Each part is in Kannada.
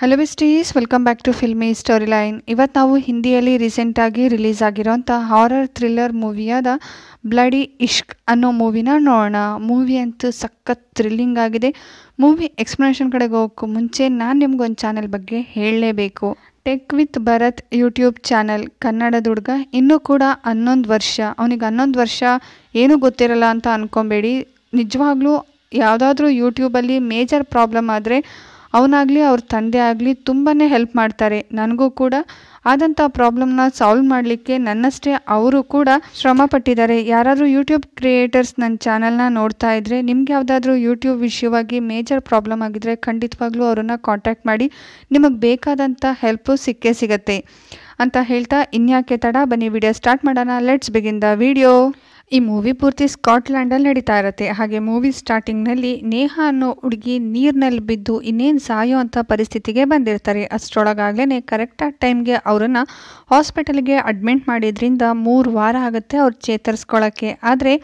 hello besties welcome back to filmy story line ಇವತ್ತು ನಾವು ಹಿಂದಿಯಲ್ಲಿ ರೀಸೆಂಟಾಗಿ ರಿಲೀಸ್ ಆಗಿರೋಂಥ ಹಾರರ್ ಥ್ರಿಲ್ಲರ್ ಮೂವಿಯಾದ ಬ್ಲಡಿ ಇಶ್ಕ್ ಅನ್ನೋ ಮೂವಿನ ನೋಡೋಣ ಮೂವಿ ಅಂತೂ ಸಖತ್ ಥ್ರಿಲ್ಲಿಂಗ್ ಆಗಿದೆ ಮೂವಿ ಎಕ್ಸ್ಪ್ಲನೇಷನ್ ಕಡೆಗೆ ಹೋಗೋಕ್ಕೂ ಮುಂಚೆ ನಾನು ನಿಮ್ಗೊಂದು ಚಾನಲ್ ಬಗ್ಗೆ ಹೇಳಲೇಬೇಕು tech with Bharat YouTube channel ಕನ್ನಡದ ಹುಡುಗ ಇನ್ನೂ ಕೂಡ ಹನ್ನೊಂದು ವರ್ಷ ಅವನಿಗೆ ಹನ್ನೊಂದು ವರ್ಷ ಏನೂ ಗೊತ್ತಿರಲ್ಲ ಅಂತ ಅಂದ್ಕೊಬೇಡಿ ನಿಜವಾಗ್ಲೂ ಯಾವುದಾದ್ರೂ ಯೂಟ್ಯೂಬಲ್ಲಿ ಮೇಜರ್ ಪ್ರಾಬ್ಲಮ್ ಆದರೆ ಅವನಾಗಲಿ ಅವ್ರ ತಂದೆ ಆಗಲಿ ತುಂಬಾ ಹೆಲ್ಪ್ ಮಾಡ್ತಾರೆ ನನಗೂ ಕೂಡ ಆದಂಥ ಪ್ರಾಬ್ಲಮ್ನ ಸಾಲ್ವ್ ಮಾಡಲಿಕ್ಕೆ ನನ್ನಷ್ಟೇ ಅವರು ಕೂಡ ಶ್ರಮ ಪಟ್ಟಿದ್ದಾರೆ ಯಾರಾದರೂ ಯೂಟ್ಯೂಬ್ ಕ್ರಿಯೇಟರ್ಸ್ ನನ್ನ ಚಾನಲ್ನ ನೋಡ್ತಾ ಇದ್ದರೆ ನಿಮ್ಗೆ ಯಾವುದಾದ್ರೂ ಯೂಟ್ಯೂಬ್ ವಿಷಯವಾಗಿ ಮೇಜರ್ ಪ್ರಾಬ್ಲಮ್ ಆಗಿದ್ದರೆ ಖಂಡಿತವಾಗ್ಲೂ ಅವರನ್ನು ಕಾಂಟ್ಯಾಕ್ಟ್ ಮಾಡಿ ನಿಮಗೆ ಬೇಕಾದಂಥ ಹೆಲ್ಪು ಸಿಕ್ಕೇ ಸಿಗತ್ತೆ ಅಂತ ಹೇಳ್ತಾ ಇನ್ಯಾಕೆ ತಡ ಬನ್ನಿ ವಿಡಿಯೋ ಸ್ಟಾರ್ಟ್ ಮಾಡೋಣ ಲೆಟ್ಸ್ ಬಿಗಿನ್ ದ ವಿಡಿಯೋ ಈ ಮೂವಿ ಪೂರ್ತಿ ಸ್ಕಾಟ್ಲ್ಯಾಂಡಲ್ಲಿ ನಡೀತಾ ಇರುತ್ತೆ ಹಾಗೆ ಮೂವಿ ಸ್ಟಾರ್ಟಿಂಗ್ನಲ್ಲಿ ನೇಹ ಅನ್ನೋ ಹುಡುಗಿ ನೀರಿನಲ್ಲಿ ಬಿದ್ದು ಇನ್ನೇನು ಸಾಯೋ ಅಂಥ ಪರಿಸ್ಥಿತಿಗೆ ಬಂದಿರ್ತಾರೆ ಅಷ್ಟರೊಳಗಾಗಲೇ ಕರೆಕ್ಟಾಗಿ ಟೈಮ್ಗೆ ಅವರನ್ನು ಹಾಸ್ಪಿಟಲ್ಗೆ ಅಡ್ಮಿಟ್ ಮಾಡಿದ್ರಿಂದ ಮೂರು ವಾರ ಆಗುತ್ತೆ ಅವ್ರು ಚೇತರಿಸ್ಕೊಳ್ಳೋಕ್ಕೆ ಆದರೆ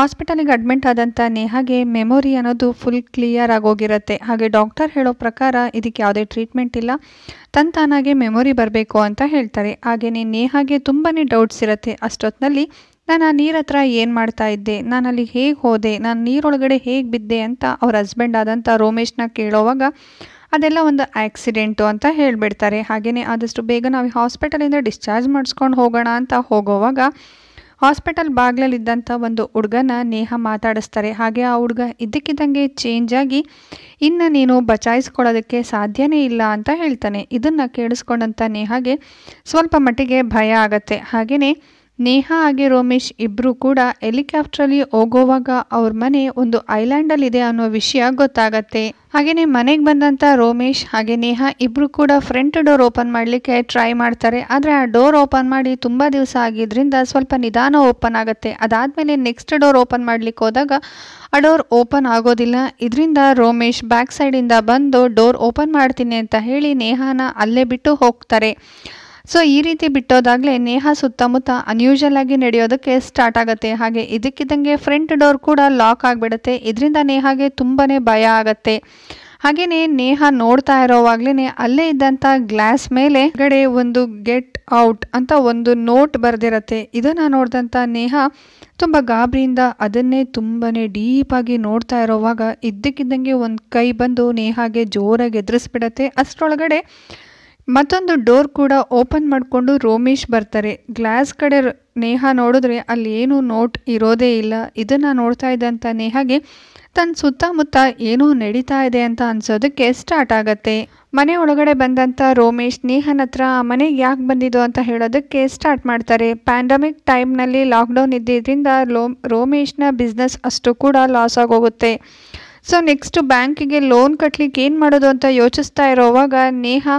ಹಾಸ್ಪಿಟಲಿಗೆ ಅಡ್ಮಿಟ್ ಆದಂಥ ನೇಹಾಗೆ ಮೆಮೊರಿ ಅನ್ನೋದು ಫುಲ್ ಕ್ಲಿಯರ್ ಆಗೋಗಿರುತ್ತೆ ಹಾಗೆ ಡಾಕ್ಟರ್ ಹೇಳೋ ಪ್ರಕಾರ ಇದಕ್ಕೆ ಯಾವುದೇ ಟ್ರೀಟ್ಮೆಂಟ್ ಇಲ್ಲ ತನ್ ತಾನಾಗೆ ಮೆಮೊರಿ ಬರಬೇಕು ಅಂತ ಹೇಳ್ತಾರೆ ಹಾಗೆಯೇ ನೇಹಾಗೆ ತುಂಬಾ ಡೌಟ್ಸ್ ಇರುತ್ತೆ ಅಷ್ಟೊತ್ತಿನಲ್ಲಿ ನಾನು ಆ ನೀರ ಹತ್ರ ಏನು ಮಾಡ್ತಾ ಇದ್ದೆ ನಾನು ಅಲ್ಲಿ ಹೇಗೆ ಹೋದೆ ನಾನು ನೀರೊಳಗಡೆ ಹೇಗೆ ಬಿದ್ದೆ ಅಂತ ಅವ್ರ ಹಸ್ಬೆಂಡ್ ಆದಂಥ ರೋಮೇಶ್ನ ಕೇಳೋವಾಗ ಅದೆಲ್ಲ ಒಂದು ಆ್ಯಕ್ಸಿಡೆಂಟು ಅಂತ ಹೇಳಿಬಿಡ್ತಾರೆ ಹಾಗೆಯೇ ಆದಷ್ಟು ಬೇಗ ನಾವು ಹಾಸ್ಪಿಟಲಿಂದ ಡಿಸ್ಚಾರ್ಜ್ ಮಾಡಿಸ್ಕೊಂಡು ಹೋಗೋಣ ಅಂತ ಹೋಗೋವಾಗ ಹಾಸ್ಪಿಟಲ್ ಬಾಗಿಲಲ್ಲಿದ್ದಂಥ ಒಂದು ಹುಡುಗನ ನೇಹ ಮಾತಾಡಿಸ್ತಾರೆ ಹಾಗೆ ಆ ಹುಡುಗ ಇದ್ದಕ್ಕಿದ್ದಂಗೆ ಚೇಂಜ್ ಆಗಿ ಇನ್ನು ನೀನು ಬಚಾಯಿಸ್ಕೊಳ್ಳೋದಕ್ಕೆ ಸಾಧ್ಯನೇ ಇಲ್ಲ ಅಂತ ಹೇಳ್ತಾನೆ ಇದನ್ನು ಕೇಳಿಸ್ಕೊಂಡಂಥ ನೇಹಾಗೆ ಸ್ವಲ್ಪ ಮಟ್ಟಿಗೆ ಭಯ ಆಗತ್ತೆ ಹಾಗೆಯೇ ನೇಹಾ ಹಾಗೆ ರೋಮೇಶ್ ಇಬ್ಬರೂ ಕೂಡ ಹೆಲಿಕಾಪ್ಟ್ರಲ್ಲಿ ಹೋಗೋವಾಗ ಅವ್ರ ಮನೆ ಒಂದು ಐಲ್ಯಾಂಡಲ್ಲಿದೆ ಅನ್ನೋ ವಿಷಯ ಗೊತ್ತಾಗತ್ತೆ ಹಾಗೆಯೇ ಮನೆಗೆ ಬಂದಂಥ ರೋಮೇಶ್ ಹಾಗೆ ನೇಹಾ ಇಬ್ಬರು ಕೂಡ ಫ್ರಂಟ್ ಡೋರ್ ಓಪನ್ ಮಾಡಲಿಕ್ಕೆ ಟ್ರೈ ಮಾಡ್ತಾರೆ ಆದರೆ ಆ ಡೋರ್ ಓಪನ್ ಮಾಡಿ ತುಂಬ ದಿವಸ ಆಗಿದ್ದರಿಂದ ಸ್ವಲ್ಪ ನಿಧಾನ ಓಪನ್ ಆಗುತ್ತೆ ಅದಾದಮೇಲೆ ನೆಕ್ಸ್ಟ್ ಡೋರ್ ಓಪನ್ ಮಾಡಲಿಕ್ಕೆ ಹೋದಾಗ ಆ ಡೋರ್ ಓಪನ್ ಆಗೋದಿಲ್ಲ ಇದರಿಂದ ರೋಮೇಶ್ ಬ್ಯಾಕ್ ಸೈಡಿಂದ ಬಂದು ಡೋರ್ ಓಪನ್ ಮಾಡ್ತೀನಿ ಅಂತ ಹೇಳಿ ನೇಹಾನ ಅಲ್ಲೇ ಬಿಟ್ಟು ಹೋಗ್ತಾರೆ ಸೊ ಈ ರೀತಿ ಬಿಟ್ಟೋದಾಗಲೇ ನೇಹ ಸುತ್ತಮುತ್ತ ಅನ್ಯೂಶಲ್ ಆಗಿ ನಡೆಯೋದಕ್ಕೆ ಸ್ಟಾರ್ಟ್ ಆಗುತ್ತೆ ಹಾಗೆ ಇದಕ್ಕಿದ್ದಂಗೆ ಫ್ರಂಟ್ ಡೋರ್ ಕೂಡ ಲಾಕ್ ಆಗಿಬಿಡುತ್ತೆ ಇದರಿಂದ ನೇಹಾಗೆ ತುಂಬಾ ಭಯ ಆಗತ್ತೆ ಹಾಗೆಯೇ ನೇಹ ನೋಡ್ತಾ ಇರೋವಾಗ್ಲೇ ಅಲ್ಲೇ ಇದ್ದಂಥ ಗ್ಲಾಸ್ ಮೇಲೆ ಕಡೆ ಒಂದು ಗೆಟ್ ಔಟ್ ಅಂತ ಒಂದು ನೋಟ್ ಬರೆದಿರತ್ತೆ ಇದನ್ನು ನೋಡಿದಂಥ ನೇಹ ತುಂಬ ಗಾಬರಿಯಿಂದ ಅದನ್ನೇ ತುಂಬಾ ಡೀಪಾಗಿ ನೋಡ್ತಾ ಇರೋವಾಗ ಇದ್ದಕ್ಕಿದ್ದಂಗೆ ಒಂದು ಕೈ ಬಂದು ನೇಹಾಗೆ ಜೋರಾಗಿ ಎದುರಿಸ್ಬಿಡತ್ತೆ ಅಷ್ಟರೊಳಗಡೆ ಮತ್ತೊಂದು ಡೋರ್ ಕೂಡ ಓಪನ್ ಮಾಡಿಕೊಂಡು ರೋಮೇಶ್ ಬರ್ತಾರೆ ಗ್ಲಾಸ್ ಕಡೆ ನೇಹ ನೋಡಿದ್ರೆ ಅಲ್ಲಿ ಏನು ನೋಟ್ ಇರೋದೇ ಇಲ್ಲ ಇದನ್ನು ನೋಡ್ತಾ ಇದ್ದಂಥ ನೇಹಾಗೆ ತನ್ನ ಸುತ್ತಮುತ್ತ ಏನೋ ನಡೀತಾ ಇದೆ ಅಂತ ಅನ್ಸೋದಕ್ಕೆ ಸ್ಟಾರ್ಟ್ ಆಗತ್ತೆ ಮನೆ ಒಳಗಡೆ ಬಂದಂಥ ರೋಮೇಶ್ ನೇಹನ ಹತ್ರ ಮನೆಗೆ ಯಾಕೆ ಬಂದಿದ್ದು ಅಂತ ಹೇಳೋದಕ್ಕೆ ಸ್ಟಾರ್ಟ್ ಮಾಡ್ತಾರೆ ಪ್ಯಾಂಡಮಿಕ್ ಟೈಮ್ನಲ್ಲಿ ಲಾಕ್ಡೌನ್ ಇದ್ದಿದ್ದರಿಂದ ಲೋ ರೋಮೇಶ್ನ ಬಿಸ್ನೆಸ್ ಅಷ್ಟು ಕೂಡ ಲಾಸ್ ಆಗೋಗುತ್ತೆ ಸೊ ನೆಕ್ಸ್ಟ್ ಬ್ಯಾಂಕಿಗೆ ಲೋನ್ ಕಟ್ಲಿಕ್ಕೆ ಏನು ಮಾಡೋದು ಅಂತ ಯೋಚಿಸ್ತಾ ಇರೋವಾಗ ನೇಹಾ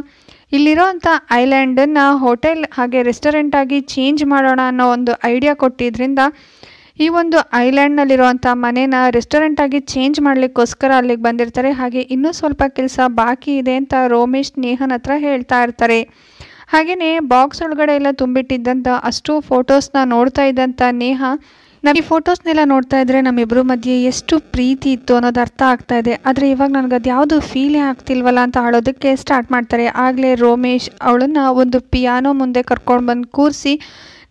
ಇಲ್ಲಿರೋವಂಥ ಐಲ್ಯಾಂಡನ್ನು ಹೋಟೆಲ್ ಹಾಗೆ ರೆಸ್ಟೋರೆಂಟಾಗಿ ಚೇಂಜ್ ಮಾಡೋಣ ಅನ್ನೋ ಒಂದು ಐಡಿಯಾ ಕೊಟ್ಟಿದ್ದರಿಂದ ಈ ಒಂದು ಐಲ್ಯಾಂಡ್ನಲ್ಲಿರುವಂಥ ಮನೇನ ರೆಸ್ಟೋರೆಂಟಾಗಿ ಚೇಂಜ್ ಮಾಡಲಿಕ್ಕೋಸ್ಕರ ಅಲ್ಲಿಗೆ ಬಂದಿರ್ತಾರೆ ಹಾಗೆ ಇನ್ನೂ ಸ್ವಲ್ಪ ಕೆಲಸ ಬಾಕಿ ಇದೆ ಅಂತ ರೋಮೇಶ್ ನೇಹನ್ ಹತ್ರ ಹೇಳ್ತಾ ಇರ್ತಾರೆ ಹಾಗೆಯೇ ಬಾಕ್ಸ್ ಒಳಗಡೆ ಎಲ್ಲ ತುಂಬಿಟ್ಟಿದ್ದಂಥ ಅಷ್ಟು ಫೋಟೋಸ್ನ ನೋಡ್ತಾ ಇದ್ದಂಥ ನೇಹಾ ನಾನು ಈ ಫೋಟೋಸ್ನೆಲ್ಲ ನೋಡ್ತಾ ಇದ್ರೆ ನಮ್ಮಿಬ್ಬರ ಮಧ್ಯೆ ಎಷ್ಟು ಪ್ರೀತಿ ಇತ್ತು ಅನ್ನೋದು ಅರ್ಥ ಆಗ್ತಾ ಇದೆ ಆದರೆ ಇವಾಗ ನನಗೆ ಅದು ಯಾವುದು ಫೀಲೇ ಆಗ್ತಿಲ್ವಲ್ಲ ಅಂತ ಆಳೋದಕ್ಕೆ ಸ್ಟಾರ್ಟ್ ಮಾಡ್ತಾರೆ ಆಗಲೇ ರೋಮೇಶ್ ಅವಳನ್ನು ಒಂದು ಪಿಯಾನೋ ಮುಂದೆ ಕರ್ಕೊಂಡು ಬಂದು ಕೂರಿಸಿ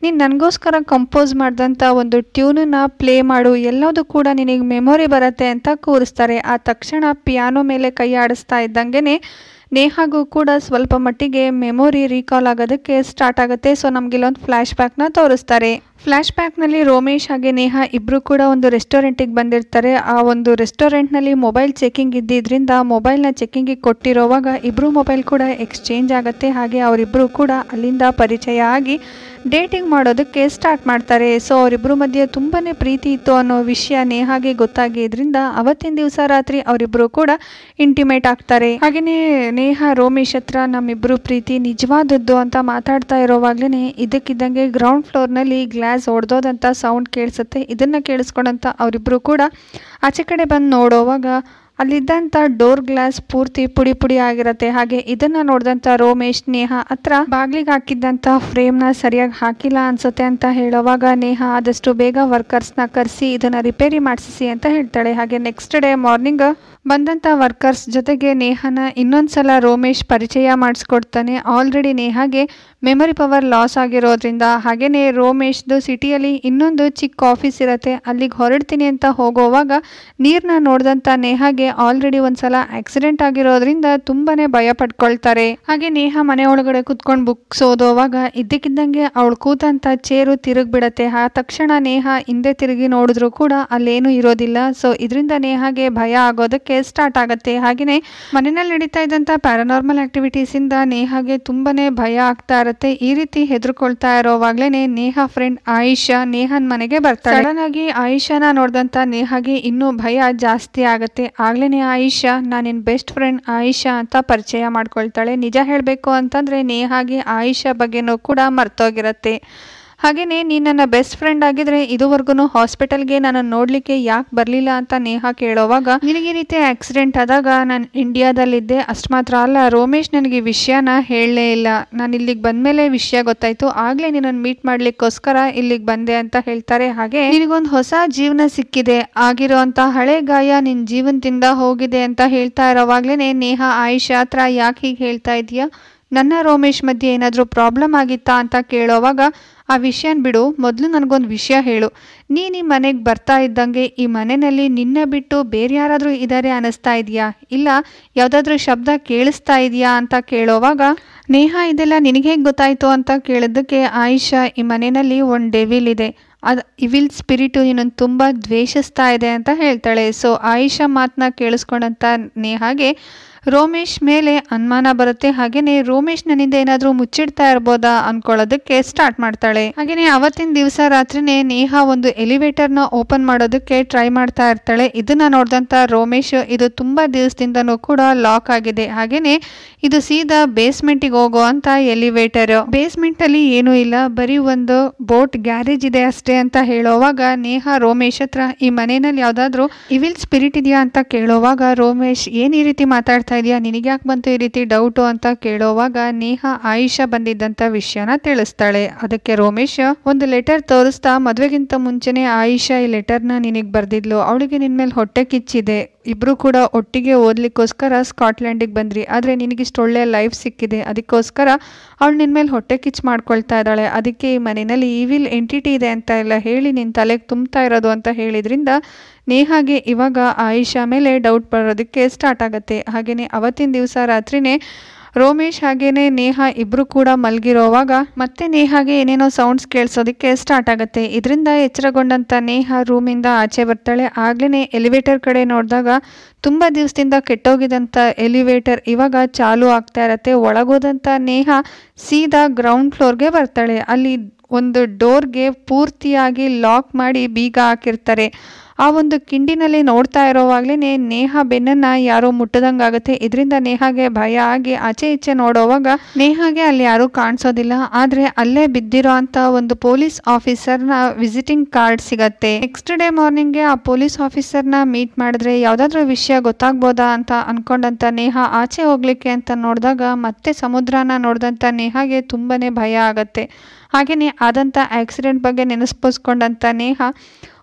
ನೀನು ನನಗೋಸ್ಕರ ಕಂಪೋಸ್ ಮಾಡಿದಂಥ ಒಂದು ಟ್ಯೂನನ್ನ ಪ್ಲೇ ಮಾಡು ಎಲ್ಲದೂ ಕೂಡ ನಿನಗೆ ಮೆಮೊರಿ ಬರುತ್ತೆ ಅಂತ ಕೂರಿಸ್ತಾರೆ ಆ ತಕ್ಷಣ ಪಿಯಾನೋ ಮೇಲೆ ಕೈ ಆಡಿಸ್ತಾ ಇದ್ದಂಗೆ ನೇಹಾಗೂ ಕೂಡ ಸ್ವಲ್ಪ ಮಟ್ಟಿಗೆ ಮೆಮೊರಿ ರೀಕಾಲ್ ಆಗೋದಕ್ಕೆ ಸ್ಟಾರ್ಟ್ ಆಗುತ್ತೆ ಸೊ ನಮ್ಗೆ ಇಲ್ಲೊಂದು ಫ್ಲ್ಯಾಶ್ ಬ್ಯಾಕ್ನ ತೋರಿಸ್ತಾರೆ ಬ್ಯಾಕ್ ಬ್ಯಾಕ್ನಲ್ಲಿ ರೋಮೇಶ್ ಹಾಗೆ ನೇಹಾ ಇಬ್ಬರು ಕೂಡ ಒಂದು ರೆಸ್ಟೋರೆಂಟಿಗೆ ಬಂದಿರ್ತಾರೆ ಆ ಒಂದು ರೆಸ್ಟೋರೆಂಟ್ನಲ್ಲಿ ಮೊಬೈಲ್ ಚೆಕಿಂಗ್ ಇದ್ದಿದ್ದರಿಂದ ಮೊಬೈಲ್ನ ಚೆಕಿಂಗಿಗೆ ಕೊಟ್ಟಿರೋವಾಗ ಇಬ್ಬರು ಮೊಬೈಲ್ ಕೂಡ ಎಕ್ಸ್ಚೇಂಜ್ ಆಗುತ್ತೆ ಹಾಗೆ ಅವರಿಬ್ಬರು ಕೂಡ ಅಲ್ಲಿಂದ ಪರಿಚಯ ಆಗಿ ಡೇಟಿಂಗ್ ಮಾಡೋದಕ್ಕೆ ಸ್ಟಾರ್ಟ್ ಮಾಡ್ತಾರೆ ಸೊ ಅವರಿಬ್ಬರ ಮಧ್ಯೆ ತುಂಬಾ ಪ್ರೀತಿ ಇತ್ತು ಅನ್ನೋ ವಿಷಯ ನೇಹಾಗೆ ಗೊತ್ತಾಗಿದ್ದರಿಂದ ಅವತ್ತಿನ ದಿವಸ ರಾತ್ರಿ ಅವರಿಬ್ಬರು ಕೂಡ ಇಂಟಿಮೇಟ್ ಆಗ್ತಾರೆ ಹಾಗೆಯೇ ನೇಹಾ ರೋಮೇಶ್ ಹತ್ರ ನಮ್ಮಿಬ್ಬರು ಪ್ರೀತಿ ನಿಜವಾದದ್ದು ಅಂತ ಮಾತಾಡ್ತಾ ಇರೋವಾಗ್ಲೇ ಇದಕ್ಕಿದ್ದಂಗೆ ಗ್ರೌಂಡ್ ಫ್ಲೋರ್ನಲ್ಲಿ ಗ್ಲಾಸ್ ಹೊಡೆದೋದಂಥ ಸೌಂಡ್ ಕೇಳಿಸುತ್ತೆ ಇದನ್ನು ಕೇಳಿಸ್ಕೊಂಡಂತ ಅವರಿಬ್ಬರು ಕೂಡ ಆಚೆ ಕಡೆ ಬಂದು ನೋಡೋವಾಗ ಅಲ್ಲಿದ್ದಂಥ ಡೋರ್ ಗ್ಲಾಸ್ ಪೂರ್ತಿ ಪುಡಿ ಪುಡಿ ಆಗಿರುತ್ತೆ ಹಾಗೆ ಇದನ್ನ ನೋಡಿದಂಥ ರೋಮೇಶ್ ನೇಹ ಹತ್ರ ಬಾಗ್ಲಿಗೆ ಹಾಕಿದ್ದಂಥ ಫ್ರೇಮ್ ನ ಸರಿಯಾಗಿ ಹಾಕಿಲ್ಲ ಅನ್ಸುತ್ತೆ ಅಂತ ಹೇಳುವಾಗ ನೇಹ ಆದಷ್ಟು ಬೇಗ ವರ್ಕರ್ಸ್ ನ ಕರೆಸಿ ಇದನ್ನ ರಿಪೇರಿ ಮಾಡಿಸಿ ಅಂತ ಹೇಳ್ತಾಳೆ ಹಾಗೆ ನೆಕ್ಸ್ಟ್ ಡೇ ಮಾರ್ನಿಂಗ್ ಬಂದಂಥ ವರ್ಕರ್ಸ್ ಜೊತೆಗೆ ನೇಹನ ಇನ್ನೊಂದ್ಸಲ ರೋಮೇಶ್ ಪರಿಚಯ ಮಾಡಿಸ್ಕೊಡ್ತಾನೆ ಆಲ್ರೆಡಿ ನೇಹಾಗೆ ಮೆಮೊರಿ ಪವರ್ ಲಾಸ್ ಆಗಿರೋದ್ರಿಂದ ಹಾಗೆಯೇ ರೋಮೇಶ್ದು ಸಿಟಿಯಲ್ಲಿ ಇನ್ನೊಂದು ಚಿಕ್ಕ ಆಫೀಸ್ ಇರತ್ತೆ ಅಲ್ಲಿಗೆ ಹೊರಡ್ತೀನಿ ಅಂತ ಹೋಗೋವಾಗ ನೀರನ್ನ ನೋಡಿದಂಥ ನೇಹಾಗೆ ಆಲ್ರೆಡಿ ಒಂದ್ಸಲ ಆಕ್ಸಿಡೆಂಟ್ ಆಗಿರೋದ್ರಿಂದ ತುಂಬಾನೇ ಭಯ ಪಡ್ಕೊಳ್ತಾರೆ ಹಾಗೆ ನೇಹ ಮನೆ ಒಳಗಡೆ ಕುತ್ಕೊಂಡು ಬುಕ್ಸ್ ಓದೋವಾಗ ಇದ್ದಕ್ಕಿದ್ದಂಗೆ ಅವಳು ಕೂತಂತ ಚೇರು ತಿರುಗ ಬಿಡತ್ತೆ ಆ ತಕ್ಷಣ ನೇಹ ಹಿಂದೆ ತಿರುಗಿ ನೋಡಿದ್ರು ಕೂಡ ಅಲ್ಲೇನು ಇರೋದಿಲ್ಲ ಸೊ ಇದರಿಂದ ನೇಹಾಗೆ ಭಯ ಆಗೋದಕ್ಕೆ ಸ್ಟಾರ್ಟ್ ಆಗತ್ತೆ ಹಾಗೆ ಮನೆಯಲ್ಲಿ ನಡೀತಾ ಇದ್ದಂತ ಪ್ಯಾರಾನಾರ್ಮಲ್ ಆಕ್ಟಿವಿಟೀಸ್ ಇಂದ ನೇಹಾಗೆ ತುಂಬಾನೇ ಭಯ ಆಗ್ತಾ ಇರತ್ತೆ ಈ ರೀತಿ ಹೆದರ್ಕೊಳ್ತಾ ಇರೋವಾಗ್ಲೇನೆ ನೇಹಾ ಫ್ರೆಂಡ್ ಆಯಿಷಾ ನೇಹನ್ ಮನೆಗೆ ಬರ್ತಾರೆ ಸಡನ್ ಆಗಿ ಆಯಿಷಾನ ನೋಡಿದಂತ ನೇಹಾಗೆ ಇನ್ನೂ ಭಯ ಜಾಸ್ತಿ ಆಗುತ್ತೆ ಆಗ ಆಗಲೇ ಆಯಿಷಾ ನಾನಿನ್ ಬೆಸ್ಟ್ ಫ್ರೆಂಡ್ ಆಯಿಷಾ ಅಂತ ಪರಿಚಯ ಮಾಡ್ಕೊಳ್ತಾಳೆ ನಿಜ ಹೇಳಬೇಕು ಅಂತಂದರೆ ನೇಹಾಗೆ ಆಯಿಷಾ ಬಗ್ಗೆನೂ ಕೂಡ ಮರ್ತೋಗಿರತ್ತೆ ಹಾಗೇನೆ ನೀ ನನ್ನ ಬೆಸ್ಟ್ ಫ್ರೆಂಡ್ ಆಗಿದ್ರೆ ಇದುವರೆಗೂ ಹಾಸ್ಪಿಟಲ್ಗೆ ನಾನು ನೋಡಲಿಕ್ಕೆ ಯಾಕೆ ಬರಲಿಲ್ಲ ಅಂತ ನೇಹ ಕೇಳೋವಾಗ ನಿನಗೆ ಈ ರೀತಿ ಆಕ್ಸಿಡೆಂಟ್ ಆದಾಗ ನಾನು ಇಂಡಿಯಾದಲ್ಲಿದ್ದೆ ಅಷ್ಟು ಮಾತ್ರ ಅಲ್ಲ ರೋಮೇಶ್ ನನಗೆ ವಿಷಯನ ಹೇಳಲೇ ಇಲ್ಲ ನಾನು ಇಲ್ಲಿಗೆ ಬಂದಮೇಲೆ ವಿಷಯ ಗೊತ್ತಾಯಿತು ಆಗಲೇ ನಿನ್ನನ್ನು ಮೀಟ್ ಮಾಡಲಿಕ್ಕೋಸ್ಕರ ಇಲ್ಲಿಗೆ ಬಂದೆ ಅಂತ ಹೇಳ್ತಾರೆ ಹಾಗೆ ನಿನಗೊಂದು ಹೊಸ ಜೀವನ ಸಿಕ್ಕಿದೆ ಆಗಿರೋ ಹಳೆ ಗಾಯ ನಿನ್ನ ಜೀವನದಿಂದ ಹೋಗಿದೆ ಅಂತ ಹೇಳ್ತಾ ಇರೋವಾಗ್ಲೇ ನೇಹ ಆಯುಷ್ ಹತ್ರ ಯಾಕೆ ಹೀಗೆ ಹೇಳ್ತಾ ಇದೆಯಾ ನನ್ನ ರೋಮೇಶ್ ಮಧ್ಯೆ ಏನಾದರೂ ಪ್ರಾಬ್ಲಮ್ ಆಗಿತ್ತಾ ಅಂತ ಕೇಳೋವಾಗ ಆ ವಿಷಯನ ಬಿಡು ಮೊದಲು ನನಗೊಂದು ವಿಷಯ ಹೇಳು ನೀನು ಈ ಮನೆಗೆ ಬರ್ತಾ ಇದ್ದಂಗೆ ಈ ಮನೆಯಲ್ಲಿ ನಿನ್ನ ಬಿಟ್ಟು ಬೇರೆ ಯಾರಾದರೂ ಇದ್ದಾರೆ ಅನ್ನಿಸ್ತಾ ಇದೆಯಾ ಇಲ್ಲ ಯಾವುದಾದ್ರೂ ಶಬ್ದ ಕೇಳಿಸ್ತಾ ಇದೆಯಾ ಅಂತ ಕೇಳೋವಾಗ ನೇಹ ಇದೆಲ್ಲ ನಿನಗೆ ಹೇಗೆ ಗೊತ್ತಾಯಿತು ಅಂತ ಕೇಳಿದ್ದಕ್ಕೆ ಆಯಿಷಾ ಈ ಮನೆಯಲ್ಲಿ ಒಂದು ಡೆವಿಲ್ ಇದೆ ಅದು ಇವಿಲ್ ಸ್ಪಿರಿಟು ನಿನ್ನನ್ನು ತುಂಬ ದ್ವೇಷಿಸ್ತಾ ಇದೆ ಅಂತ ಹೇಳ್ತಾಳೆ ಸೊ ಆಯಿಷಾ ಮಾತನ್ನ ಕೇಳಿಸ್ಕೊಂಡಂಥ ನೇಹಾಗೆ ರೋಮೇಶ್ ಮೇಲೆ ಅನುಮಾನ ಬರುತ್ತೆ ಹಾಗೇನೆ ರೋಮೇಶ್ ನನ್ನಿಂದ ಏನಾದರೂ ಮುಚ್ಚಿಡ್ತಾ ಇರ್ಬೋದಾ ಅನ್ಕೊಳ್ಳೋದಕ್ಕೆ ಸ್ಟಾರ್ಟ್ ಮಾಡ್ತಾಳೆ ಹಾಗೇನೆ ಅವತ್ತಿನ ದಿವಸ ರಾತ್ರಿನೇ ನೇಹಾ ಒಂದು ಎಲಿವೇಟರ್ನ ಓಪನ್ ಮಾಡೋದಕ್ಕೆ ಟ್ರೈ ಮಾಡ್ತಾ ಇರ್ತಾಳೆ ಇದನ್ನ ನೋಡಿದಂತ ರೋಮೇಶ್ ಇದು ತುಂಬಾ ದಿವಸದಿಂದನೂ ಕೂಡ ಲಾಕ್ ಆಗಿದೆ ಹಾಗೇನೆ ಇದು ಸೀದಾ ಬೇಸ್ಮೆಂಟಿಗೆ ಹೋಗೋ ಅಂತ ಎಲಿವೇಟರ್ ಬೇಸ್ಮೆಂಟ್ ಅಲ್ಲಿ ಏನು ಇಲ್ಲ ಬರೀ ಒಂದು ಬೋಟ್ ಗ್ಯಾರೇಜ್ ಇದೆ ಅಷ್ಟೇ ಅಂತ ಹೇಳೋವಾಗ ನೇಹಾ ರೋಮೇಶ್ ಹತ್ರ ಈ ಮನೆಯಲ್ಲಿ ಯಾವ್ದಾದ್ರು ಇವಿಲ್ ಸ್ಪಿರಿಟ್ ಇದೆಯಾ ಅಂತ ಕೇಳೋವಾಗ ರೋಮೇಶ್ ಏನ್ ಈ ರೀತಿ ಮಾತಾಡ್ತಾ ಮಾಡ್ತಾ ಇದೀಯಾ ನಿನಗೆ ಯಾಕೆ ಬಂತು ಈ ರೀತಿ ಡೌಟು ಅಂತ ಕೇಳೋವಾಗ ನೇಹಾ ಆಯುಷಾ ಬಂದಿದ್ದಂತ ವಿಷಯನ ತಿಳಿಸ್ತಾಳೆ ಅದಕ್ಕೆ ರೋಮೇಶ್ ಒಂದು ಲೆಟರ್ ತೋರಿಸ್ತಾ ಮದುವೆಗಿಂತ ಮುಂಚೆನೆ ಆಯುಷಾ ಈ ಲೆಟರ್ನ ನಿನಗೆ ಬರ್ದಿದ್ಲು ಅವಳಿಗೆ ಮೇಲೆ ಹೊಟ್ಟೆ ಕಿಚ್ಚಿದೆ ಇಬ್ರು ಕೂಡ ಒಟ್ಟಿಗೆ ಓದಲಿಕ್ಕೋಸ್ಕರ ಸ್ಕಾಟ್ಲ್ಯಾಂಡಿಗೆ ಬಂದ್ರಿ ಆದರೆ ನಿನಗಿಷ್ಟು ಒಳ್ಳೆಯ ಲೈಫ್ ಸಿಕ್ಕಿದೆ ಅದಕ್ಕೋಸ್ಕರ ಅವಳು ನಿನ್ನ ಮೇಲೆ ಹೊಟ್ಟೆ ಕಿಚ್ಚು ಮಾಡ್ಕೊಳ್ತಾ ಇದ್ದಾಳೆ ಅದಕ್ಕೆ ಈ ಮನೆಯಲ್ಲಿ ಈವಿಲ್ ಎಂಟಿಟಿ ಇದೆ ಅಂತ ಎಲ್ಲ ಹೇಳಿ ನಿನ್ನ ತಲೆಗೆ ತುಂಬ್ತಾ ಇರೋದು ಅಂತ ಹೇಳಿದ್ರಿಂದ ನೇಹಾಗೆ ಇವಾಗ ಆಯಿಷಾ ಮೇಲೆ ಡೌಟ್ ಬರೋದಕ್ಕೆ ಸ್ಟಾರ್ಟ್ ಆಗುತ್ತೆ ಹಾಗೆಯೇ ಅವತ್ತಿನ ದಿವಸ ರಾತ್ರಿನೇ ರೋಮೇಶ್ ಹಾಗೇನೆ ನೇಹ ಇಬ್ರು ಕೂಡ ಮಲಗಿರೋವಾಗ ಮತ್ತೆ ನೇಹಾಗೆ ಏನೇನೋ ಸೌಂಡ್ಸ್ ಕೇಳಿಸೋದಕ್ಕೆ ಸ್ಟಾರ್ಟ್ ಆಗುತ್ತೆ ಇದರಿಂದ ಎಚ್ಚರಗೊಂಡಂತ ನೇಹ ರೂಮಿಂದ ಆಚೆ ಬರ್ತಾಳೆ ಆಗ್ಲೇ ಎಲಿವೇಟರ್ ಕಡೆ ನೋಡಿದಾಗ ತುಂಬ ದಿವಸದಿಂದ ಕೆಟ್ಟೋಗಿದಂಥ ಎಲಿವೇಟರ್ ಇವಾಗ ಚಾಲು ಆಗ್ತಾ ಇರತ್ತೆ ಒಳಗೋದಂಥ ನೇಹ ಸೀದಾ ಗ್ರೌಂಡ್ ಫ್ಲೋರ್ಗೆ ಬರ್ತಾಳೆ ಅಲ್ಲಿ ಒಂದು ಡೋರ್ಗೆ ಪೂರ್ತಿಯಾಗಿ ಲಾಕ್ ಮಾಡಿ ಬೀಗ ಹಾಕಿರ್ತಾರೆ ಆ ಒಂದು ಕಿಂಡಿನಲ್ಲಿ ನೋಡ್ತಾ ಇರೋವಾಗಲೇ ನೇಹ ಬೆನ್ನನ್ನು ಯಾರೋ ಮುಟ್ಟದಂಗಾಗುತ್ತೆ ಇದರಿಂದ ನೇಹಾಗೆ ಭಯ ಆಗಿ ಆಚೆ ಈಚೆ ನೋಡೋವಾಗ ನೇಹಾಗೆ ಅಲ್ಲಿ ಯಾರೂ ಕಾಣಿಸೋದಿಲ್ಲ ಆದರೆ ಅಲ್ಲೇ ಬಿದ್ದಿರೋ ಒಂದು ಪೊಲೀಸ್ ಆಫೀಸರ್ನ ವಿಸಿಟಿಂಗ್ ಕಾರ್ಡ್ ಸಿಗತ್ತೆ ನೆಕ್ಸ್ಟ್ ಡೇ ಮಾರ್ನಿಂಗ್ಗೆ ಆ ಪೊಲೀಸ್ ಆಫೀಸರ್ನ ಮೀಟ್ ಮಾಡಿದ್ರೆ ಯಾವುದಾದ್ರೂ ವಿಷಯ ಗೊತ್ತಾಗ್ಬೋದಾ ಅಂತ ಅನ್ಕೊಂಡಂತ ನೇಹ ಆಚೆ ಹೋಗ್ಲಿಕ್ಕೆ ಅಂತ ನೋಡಿದಾಗ ಮತ್ತೆ ಸಮುದ್ರನ ನೋಡಿದಂಥ ನೇಹಾಗೆ ತುಂಬಾನೇ ಭಯ ಆಗತ್ತೆ ಹಾಗೆಯೇ ಆದಂಥ ಆಕ್ಸಿಡೆಂಟ್ ಬಗ್ಗೆ ನೆನಸ್ಪಿಸ್ಕೊಂಡಂತ ನೇಹ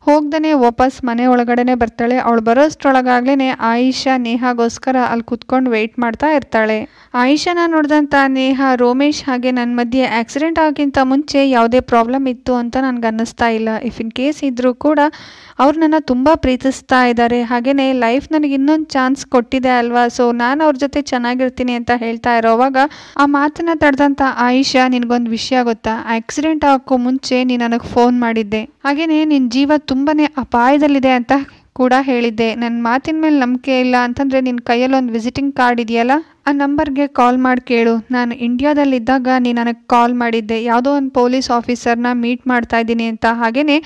ಹೋಗ್ದೇ ವಾಪಸ್ ಮನೆ ಒಳಗಡೆನೆ ಬರ್ತಾಳೆ ಅವಳು ಬರೋಷ್ಟರೊಳಗಾಗ್ಲೇ ಆಯಿಷಾ ನೇಹಾಗೋಸ್ಕರ ಅಲ್ಲಿ ಕುತ್ಕೊಂಡು ವೆಯ್ಟ್ ಮಾಡ್ತಾ ಇರ್ತಾಳೆ ಆಯಿಷಾನ ನೋಡಿದಂಥ ನೇಹ ರೋಮೇಶ್ ಹಾಗೆ ನನ್ನ ಮಧ್ಯೆ ಆಕ್ಸಿಡೆಂಟ್ ಆಗೋಕ್ಕಿಂತ ಮುಂಚೆ ಯಾವುದೇ ಪ್ರಾಬ್ಲಮ್ ಇತ್ತು ಅಂತ ನನಗೆ ಅನ್ನಿಸ್ತಾ ಇಲ್ಲ ಇಫ್ ಇನ್ ಕೇಸ್ ಇದ್ದರೂ ಕೂಡ ಅವ್ರು ನನ್ನ ತುಂಬ ಪ್ರೀತಿಸ್ತಾ ಇದ್ದಾರೆ ಹಾಗೆಯೇ ಲೈಫ್ ನನಗೆ ಇನ್ನೊಂದು ಚಾನ್ಸ್ ಕೊಟ್ಟಿದೆ ಅಲ್ವಾ ಸೊ ನಾನು ಅವ್ರ ಜೊತೆ ಚೆನ್ನಾಗಿರ್ತೀನಿ ಅಂತ ಹೇಳ್ತಾ ಇರೋವಾಗ ಆ ಮಾತನ್ನ ತಡೆದಂಥ ಆಯಿಷಾ ನಿನಗೊಂದು ವಿಷಯ ಗೊತ್ತಾ ಆಕ್ಸಿಡೆಂಟ್ ಆಗೋ ಮುಂಚೆ ನೀನು ನನಗೆ ಫೋನ್ ಮಾಡಿದ್ದೆ ಹಾಗೆಯೇ ನಿನ್ನ ಜೀವ ತುಂಬಾ ಅಪಾಯದಲ್ಲಿದೆ ಅಂತ ಕೂಡ ಹೇಳಿದ್ದೆ ನನ್ನ ಮಾತಿನ ಮೇಲೆ ನಂಬಿಕೆ ಇಲ್ಲ ಅಂತಂದರೆ ನಿನ್ನ ಒಂದು ವಿಸಿಟಿಂಗ್ ಕಾರ್ಡ್ ಇದೆಯಲ್ಲ ಆ ನಂಬರ್ಗೆ ಕಾಲ್ ಮಾಡಿ ಕೇಳು ನಾನು ಇಂಡ್ಯಾದಲ್ಲಿದ್ದಾಗ ನೀ ನನಗೆ ಕಾಲ್ ಮಾಡಿದ್ದೆ ಯಾವುದೋ ಒಂದು ಪೊಲೀಸ್ ಆಫೀಸರ್ನ ಮೀಟ್ ಮಾಡ್ತಾ ಇದ್ದೀನಿ ಅಂತ ಹಾಗೆಯೇ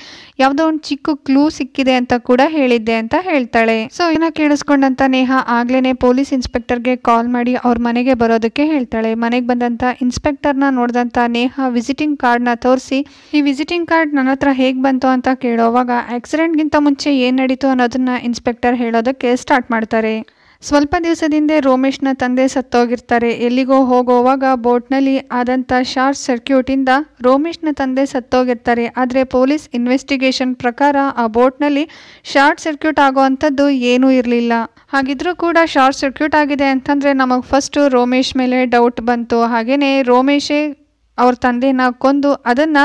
ಯಾವುದೋ ಒಂದು ಚಿಕ್ಕ ಕ್ಲೂ ಸಿಕ್ಕಿದೆ ಅಂತ ಕೂಡ ಹೇಳಿದ್ದೆ ಅಂತ ಹೇಳ್ತಾಳೆ ಸೊ ಇದನ್ನ ಕೇಳಿಸ್ಕೊಂಡಂತ ನೇಹ ಆಗ್ಲೇ ಪೊಲೀಸ್ ಇನ್ಸ್ಪೆಕ್ಟರ್ಗೆ ಕಾಲ್ ಮಾಡಿ ಅವ್ರ ಮನೆಗೆ ಬರೋದಕ್ಕೆ ಹೇಳ್ತಾಳೆ ಮನೆಗೆ ಬಂದಂಥ ಇನ್ಸ್ಪೆಕ್ಟರ್ನ ನೋಡಿದಂಥ ನೇಹ ವಿಸಿಟಿಂಗ್ ಕಾರ್ಡ್ನ ತೋರಿಸಿ ಈ ವಿಸಿಟಿಂಗ್ ಕಾರ್ಡ್ ನನ್ನ ಹತ್ರ ಹೇಗೆ ಬಂತು ಅಂತ ಕೇಳೋವಾಗ ಆಕ್ಸಿಡೆಂಟ್ಗಿಂತ ಮುಂಚೆ ಏನು ನಡೀತು ಅನ್ನೋದನ್ನ ಇನ್ಸ್ಪೆಕ್ಟರ್ ಹೇಳೋದಕ್ಕೆ ಸ್ಟಾರ್ಟ್ ಮಾಡ್ತಾರೆ ಸ್ವಲ್ಪ ದಿವಸದಿಂದ ರೋಮೇಶ್ನ ತಂದೆ ಸತ್ತೋಗಿರ್ತಾರೆ ಎಲ್ಲಿಗೋ ಹೋಗೋವಾಗ ಬೋಟ್ನಲ್ಲಿ ಆದಂಥ ಶಾರ್ಟ್ ಸರ್ಕ್ಯೂಟಿಂದ ರೋಮೇಶ್ನ ತಂದೆ ಸತ್ತೋಗಿರ್ತಾರೆ ಆದರೆ ಪೊಲೀಸ್ ಇನ್ವೆಸ್ಟಿಗೇಷನ್ ಪ್ರಕಾರ ಆ ಬೋಟ್ನಲ್ಲಿ ಶಾರ್ಟ್ ಸರ್ಕ್ಯೂಟ್ ಅಂಥದ್ದು ಏನೂ ಇರಲಿಲ್ಲ ಹಾಗಿದ್ರೂ ಕೂಡ ಶಾರ್ಟ್ ಸರ್ಕ್ಯೂಟ್ ಆಗಿದೆ ಅಂತಂದರೆ ನಮಗೆ ಫಸ್ಟು ರೋಮೇಶ್ ಮೇಲೆ ಡೌಟ್ ಬಂತು ಹಾಗೆಯೇ ರೋಮೇಶೇ ಅವ್ರ ತಂದೆನ ಕೊಂದು ಅದನ್ನು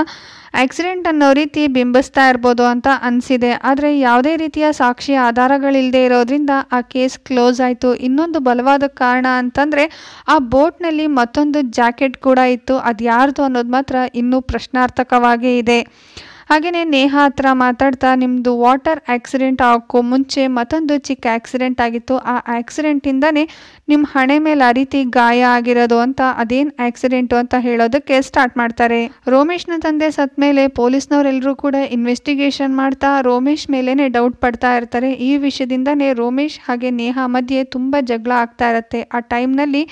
ಆಕ್ಸಿಡೆಂಟ್ ಅನ್ನೋ ರೀತಿ ಬಿಂಬಿಸ್ತಾ ಇರ್ಬೋದು ಅಂತ ಅನಿಸಿದೆ ಆದರೆ ಯಾವುದೇ ರೀತಿಯ ಸಾಕ್ಷಿ ಆಧಾರಗಳಿಲ್ಲದೆ ಇರೋದ್ರಿಂದ ಆ ಕೇಸ್ ಕ್ಲೋಸ್ ಆಯಿತು ಇನ್ನೊಂದು ಬಲವಾದ ಕಾರಣ ಅಂತಂದರೆ ಆ ಬೋಟ್ನಲ್ಲಿ ಮತ್ತೊಂದು ಜಾಕೆಟ್ ಕೂಡ ಇತ್ತು ಅದು ಯಾರ್ದು ಅನ್ನೋದು ಮಾತ್ರ ಇನ್ನೂ ಪ್ರಶ್ನಾರ್ಥಕವಾಗೇ ಇದೆ ಹಾಗೆಯೇ ನೇಹಾ ಹತ್ರ ಮಾತಾಡ್ತಾ ನಿಮ್ಮದು ವಾಟರ್ ಆಕ್ಸಿಡೆಂಟ್ ಆಗೋ ಮುಂಚೆ ಮತ್ತೊಂದು ಚಿಕ್ಕ ಆಕ್ಸಿಡೆಂಟ್ ಆಗಿತ್ತು ಆ ಆಕ್ಸಿಡೆಂಟಿಂದನೇ ನಿಮ್ಮ ಹಣೆ ಮೇಲೆ ಆ ರೀತಿ ಗಾಯ ಆಗಿರೋದು ಅಂತ ಅದೇನು ಆ್ಯಕ್ಸಿಡೆಂಟು ಅಂತ ಹೇಳೋದಕ್ಕೆ ಸ್ಟಾರ್ಟ್ ಮಾಡ್ತಾರೆ ರೋಮೇಶ್ನ ತಂದೆ ಸತ್ ಮೇಲೆ ಪೊಲೀಸ್ನವರೆಲ್ಲರೂ ಕೂಡ ಇನ್ವೆಸ್ಟಿಗೇಷನ್ ಮಾಡ್ತಾ ರೋಮೇಶ್ ಮೇಲೇ ಡೌಟ್ ಪಡ್ತಾ ಇರ್ತಾರೆ ಈ ವಿಷಯದಿಂದನೇ ರೋಮೇಶ್ ಹಾಗೆ ನೇಹಾ ಮಧ್ಯೆ ತುಂಬ ಜಗಳ ಆಗ್ತಾ ಇರುತ್ತೆ ಆ ಟೈಮ್ನಲ್ಲಿ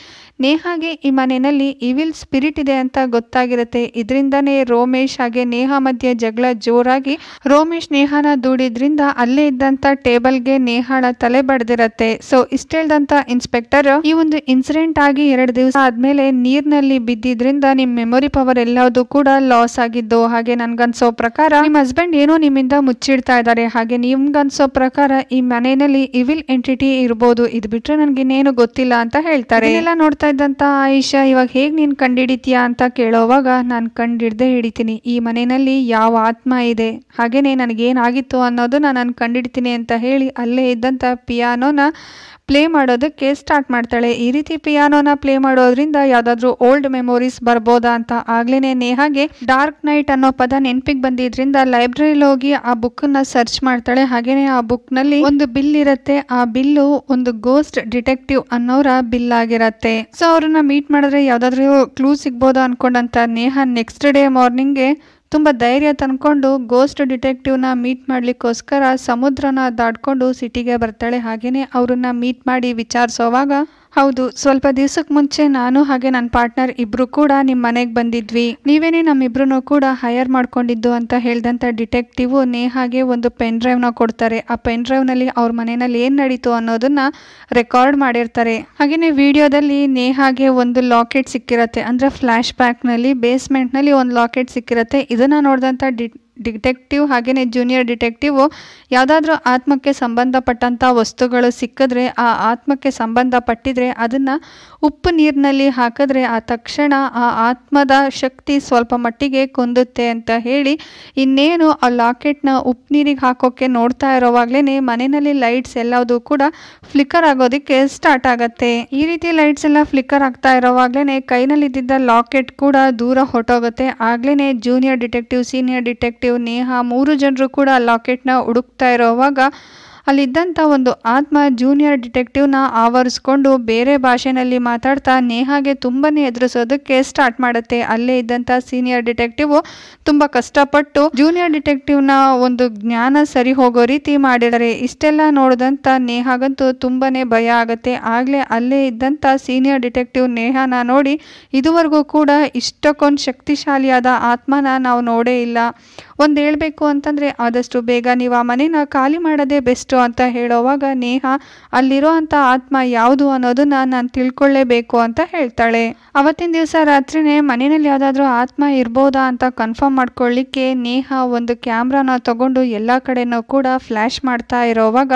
ನೇಹಾಗೆ ಈ ಮನೆಯಲ್ಲಿ ಇವಿಲ್ ಸ್ಪಿರಿಟ್ ಇದೆ ಅಂತ ಗೊತ್ತಾಗಿರುತ್ತೆ ಇದರಿಂದನೇ ರೋಮೇಶ್ ಹಾಗೆ ನೇಹ ಮಧ್ಯೆ ಜಗಳ ಜೋರಾಗಿ ರೋಮೇಶ್ ನೇಹಾನ ದೂಡಿದ್ರಿಂದ ಅಲ್ಲೇ ಇದ್ದಂತ ಟೇಬಲ್ ಗೆ ನೇಹಾಳ ತಲೆ ಬಡ್ದಿರತ್ತೆ ಸೊ ಇಷ್ಟೇಳ್ದಂತ ಇನ್ಸ್ಪೆಕ್ಟರ್ ಈ ಒಂದು ಇನ್ಸಿಡೆಂಟ್ ಆಗಿ ಎರಡು ದಿವಸ ಆದ್ಮೇಲೆ ನೀರ್ನಲ್ಲಿ ಬಿದ್ದಿದ್ರಿಂದ ನಿಮ್ ಮೆಮೊರಿ ಪವರ್ ಎಲ್ಲದೂ ಕೂಡ ಲಾಸ್ ಆಗಿದ್ದು ಹಾಗೆ ನನ್ಗನ್ಸೋ ಪ್ರಕಾರ ನಿಮ್ ಹಸ್ಬೆಂಡ್ ಏನೋ ನಿಮ್ಮಿಂದ ಮುಚ್ಚಿಡ್ತಾ ಇದ್ದಾರೆ ಹಾಗೆ ನಿಮ್ಗನ್ಸೋ ಪ್ರಕಾರ ಈ ಮನೆಯಲ್ಲಿ ಇವಿಲ್ ಎಂಟಿಟಿ ಇರ್ಬೋದು ಇದು ಬಿಟ್ರೆ ನನ್ಗೆ ಇನ್ನೇನು ಗೊತ್ತಿಲ್ಲ ಅಂತ ಹೇಳ್ತಾರೆ ಎಲ್ಲ ನೋಡ್ತಾ ಇದ್ದಂತ ಆಯಿಷಾ ಇವಾಗ ಹೇಗ್ ನೀನ್ ಕಂಡಿಡಿತೀಯಾ ಅಂತ ಕೇಳೋವಾಗ ನಾನ್ ಕಂಡಿಡ್ದೆ ಹಿಡಿತೀನಿ ಈ ಮನೆಯಲ್ಲಿ ಯಾವ ಆತ್ಮ ಇದೆ ಹಾಗೆಯೇ ನನಗೇನಾಗಿತ್ತು ಅನ್ನೋದನ್ನು ನಾನು ಕಂಡಿಡ್ತೀನಿ ಅಂತ ಹೇಳಿ ಅಲ್ಲೇ ಇದ್ದಂಥ ಪಿಯಾನೋನ ಪ್ಲೇ ಮಾಡೋದಕ್ಕೆ ಸ್ಟಾರ್ಟ್ ಮಾಡ್ತಾಳೆ ಈ ರೀತಿ ಪಿಯಾನೋನ ಪ್ಲೇ ಮಾಡೋದ್ರಿಂದ ಯಾವುದಾದ್ರೂ ಓಲ್ಡ್ ಮೆಮೊರೀಸ್ ಬರ್ಬೋದಾ ಅಂತ ಆಗ್ಲೇ ನೇಹಾಗೆ ಡಾರ್ಕ್ ನೈಟ್ ಅನ್ನೋ ಪದ ನೆನಪಿಗೆ ಬಂದಿದ್ರಿಂದ ಲೈಬ್ರರಿಲಿ ಹೋಗಿ ಆ ನ ಸರ್ಚ್ ಮಾಡ್ತಾಳೆ ಹಾಗೇನೆ ಆ ಬುಕ್ನಲ್ಲಿ ಒಂದು ಬಿಲ್ ಇರುತ್ತೆ ಆ ಬಿಲ್ಲು ಒಂದು ಗೋಸ್ಟ್ ಡಿಟೆಕ್ಟಿವ್ ಅನ್ನೋರ ಬಿಲ್ ಆಗಿರತ್ತೆ ಸೊ ಅವ್ರನ್ನ ಮೀಟ್ ಮಾಡಿದ್ರೆ ಯಾವ್ದಾದ್ರು ಕ್ಲೂ ಸಿಗ್ಬೋದಾ ಅನ್ಕೊಂಡಂತ ನೇಹಾ ನೆಕ್ಸ್ಟ್ ಡೇ ಮಾರ್ನಿಂಗ್ಗೆ ತುಂಬ ಧೈರ್ಯ ತಂದ್ಕೊಂಡು ಗೋಸ್ಟ್ ಡಿಟೆಕ್ಟಿವ್ನ ಮೀಟ್ ಮಾಡಲಿಕ್ಕೋಸ್ಕರ ಸಮುದ್ರನ ದಾಡ್ಕೊಂಡು ಸಿಟಿಗೆ ಬರ್ತಾಳೆ ಹಾಗೆಯೇ ಅವರನ್ನ ಮೀಟ್ ಮಾಡಿ ವಿಚಾರಿಸೋವಾಗ ಹೌದು ಸ್ವಲ್ಪ ದಿವಸಕ್ಕೆ ಮುಂಚೆ ನಾನು ಹಾಗೆ ನನ್ನ ಪಾರ್ಟ್ನರ್ ಇಬ್ರು ಕೂಡ ನಿಮ್ಮ ಮನೆಗೆ ಬಂದಿದ್ವಿ ನೀವೇನೇ ನಮ್ಮಿಬ್ರು ಕೂಡ ಹೈಯರ್ ಮಾಡ್ಕೊಂಡಿದ್ದು ಅಂತ ಹೇಳಿದಂತ ಡಿಟೆಕ್ಟಿವ್ ನೇಹಾಗೆ ಒಂದು ಪೆನ್ ಡ್ರೈವ್ನ ಕೊಡ್ತಾರೆ ಆ ಪೆನ್ ಡ್ರೈವ್ನಲ್ಲಿ ಅವ್ರ ಮನೆಯಲ್ಲಿ ಏನು ನಡೀತು ಅನ್ನೋದನ್ನ ರೆಕಾರ್ಡ್ ಮಾಡಿರ್ತಾರೆ ಹಾಗೆಯೇ ವಿಡಿಯೋದಲ್ಲಿ ನೇಹಾಗೆ ಒಂದು ಲಾಕೆಟ್ ಸಿಕ್ಕಿರತ್ತೆ ಅಂದರೆ ನಲ್ಲಿ ಬ್ಯಾಕ್ನಲ್ಲಿ ಬೇಸ್ಮೆಂಟ್ನಲ್ಲಿ ಒಂದು ಲಾಕೆಟ್ ಸಿಕ್ಕಿರತ್ತೆ ಇದನ್ನು ನೋಡಿದಂಥ ಡಿ ಡಿಟೆಕ್ಟಿವ್ ಹಾಗೆಯೇ ಜೂನಿಯರ್ ಡಿಟೆಕ್ಟಿವ್ ಯಾವುದಾದ್ರೂ ಆತ್ಮಕ್ಕೆ ಸಂಬಂಧಪಟ್ಟಂಥ ವಸ್ತುಗಳು ಸಿಕ್ಕಿದ್ರೆ ಆ ಆತ್ಮಕ್ಕೆ ಸಂಬಂಧಪಟ್ಟಿದ್ರೆ ಅದನ್ನು ಉಪ್ಪು ನೀರಿನಲ್ಲಿ ಹಾಕಿದ್ರೆ ಆ ತಕ್ಷಣ ಆ ಆತ್ಮದ ಶಕ್ತಿ ಸ್ವಲ್ಪ ಮಟ್ಟಿಗೆ ಕುಂದುತ್ತೆ ಅಂತ ಹೇಳಿ ಇನ್ನೇನು ಆ ಲಾಕೆಟ್ನ ಉಪ್ಪು ನೀರಿಗೆ ಹಾಕೋಕೆ ನೋಡ್ತಾ ಇರೋವಾಗಲೇ ಮನೆಯಲ್ಲಿ ಲೈಟ್ಸ್ ಎಲ್ಲದು ಕೂಡ ಫ್ಲಿಕ್ಕರ್ ಆಗೋದಕ್ಕೆ ಸ್ಟಾರ್ಟ್ ಆಗುತ್ತೆ ಈ ರೀತಿ ಲೈಟ್ಸ್ ಎಲ್ಲ ಫ್ಲಿಕ್ಕರ್ ಆಗ್ತಾ ಇರೋವಾಗಲೇ ಇದ್ದಿದ್ದ ಲಾಕೆಟ್ ಕೂಡ ದೂರ ಹೊಟ್ಟೋಗುತ್ತೆ ಆಗ್ಲೇ junior detective senior detective Vasudev Neha ಮೂರು ಜನರು ಕೂಡ ಆ ಲಾಕೆಟ್ನ ಹುಡುಕ್ತಾ ಇರೋವಾಗ ಅಲ್ಲಿದ್ದಂಥ ಒಂದು ಆತ್ಮ ಜೂನಿಯರ್ ಡಿಟೆಕ್ಟಿವ್ನ ಆವರಿಸ್ಕೊಂಡು ಬೇರೆ ಭಾಷೆನಲ್ಲಿ ಮಾತಾಡ್ತಾ ನೇಹಾಗೆ ತುಂಬಾ ಎದುರಿಸೋದಕ್ಕೆ ಸ್ಟಾರ್ಟ್ ಮಾಡುತ್ತೆ ಅಲ್ಲೇ ಇದ್ದಂಥ ಸೀನಿಯರ್ ಡಿಟೆಕ್ಟಿವ್ ತುಂಬ ಕಷ್ಟಪಟ್ಟು ಜೂನಿಯರ್ ಡಿಟೆಕ್ಟಿವ್ನ ಒಂದು ಜ್ಞಾನ ಸರಿ ಹೋಗೋ ರೀತಿ ಮಾಡಿದರೆ ಇಷ್ಟೆಲ್ಲ ನೋಡಿದಂಥ ನೇಹಾಗಂತೂ ತುಂಬಾ ಭಯ ಆಗುತ್ತೆ ಆಗ್ಲೇ ಅಲ್ಲೇ ಇದ್ದಂಥ ಸೀನಿಯರ್ ಡಿಟೆಕ್ಟಿವ್ ನೇಹಾನ ನೋಡಿ ಇದುವರೆಗೂ ಕೂಡ ಇಷ್ಟಕ್ಕೊಂದು ಶಕ್ತಿಶಾಲಿಯಾದ ಆತ್ಮನ ನಾವು ನೋಡೇ ಇಲ್ಲ ಒಂದು ಹೇಳಬೇಕು ಅಂತಂದರೆ ಆದಷ್ಟು ಬೇಗ ನೀವು ಆ ಮನೇನ ಖಾಲಿ ಮಾಡೋದೇ ಬೆಸ್ಟು ಅಂತ ಹೇಳೋವಾಗ ನೇಹ ಅಲ್ಲಿರೋ ಅಂಥ ಆತ್ಮ ಯಾವುದು ಅನ್ನೋದನ್ನ ನಾನು ತಿಳ್ಕೊಳ್ಳೇಬೇಕು ಅಂತ ಹೇಳ್ತಾಳೆ ಅವತ್ತಿನ ದಿವಸ ರಾತ್ರಿನೇ ಮನೆಯಲ್ಲಿ ಯಾವುದಾದ್ರೂ ಆತ್ಮ ಇರ್ಬೋದಾ ಅಂತ ಕನ್ಫರ್ಮ್ ಮಾಡ್ಕೊಳ್ಳಿಕ್ಕೆ ನೇಹ ಒಂದು ಕ್ಯಾಮ್ರಾನ ತಗೊಂಡು ಎಲ್ಲ ಕಡೆನೂ ಕೂಡ ಫ್ಲ್ಯಾಶ್ ಮಾಡ್ತಾ ಇರೋವಾಗ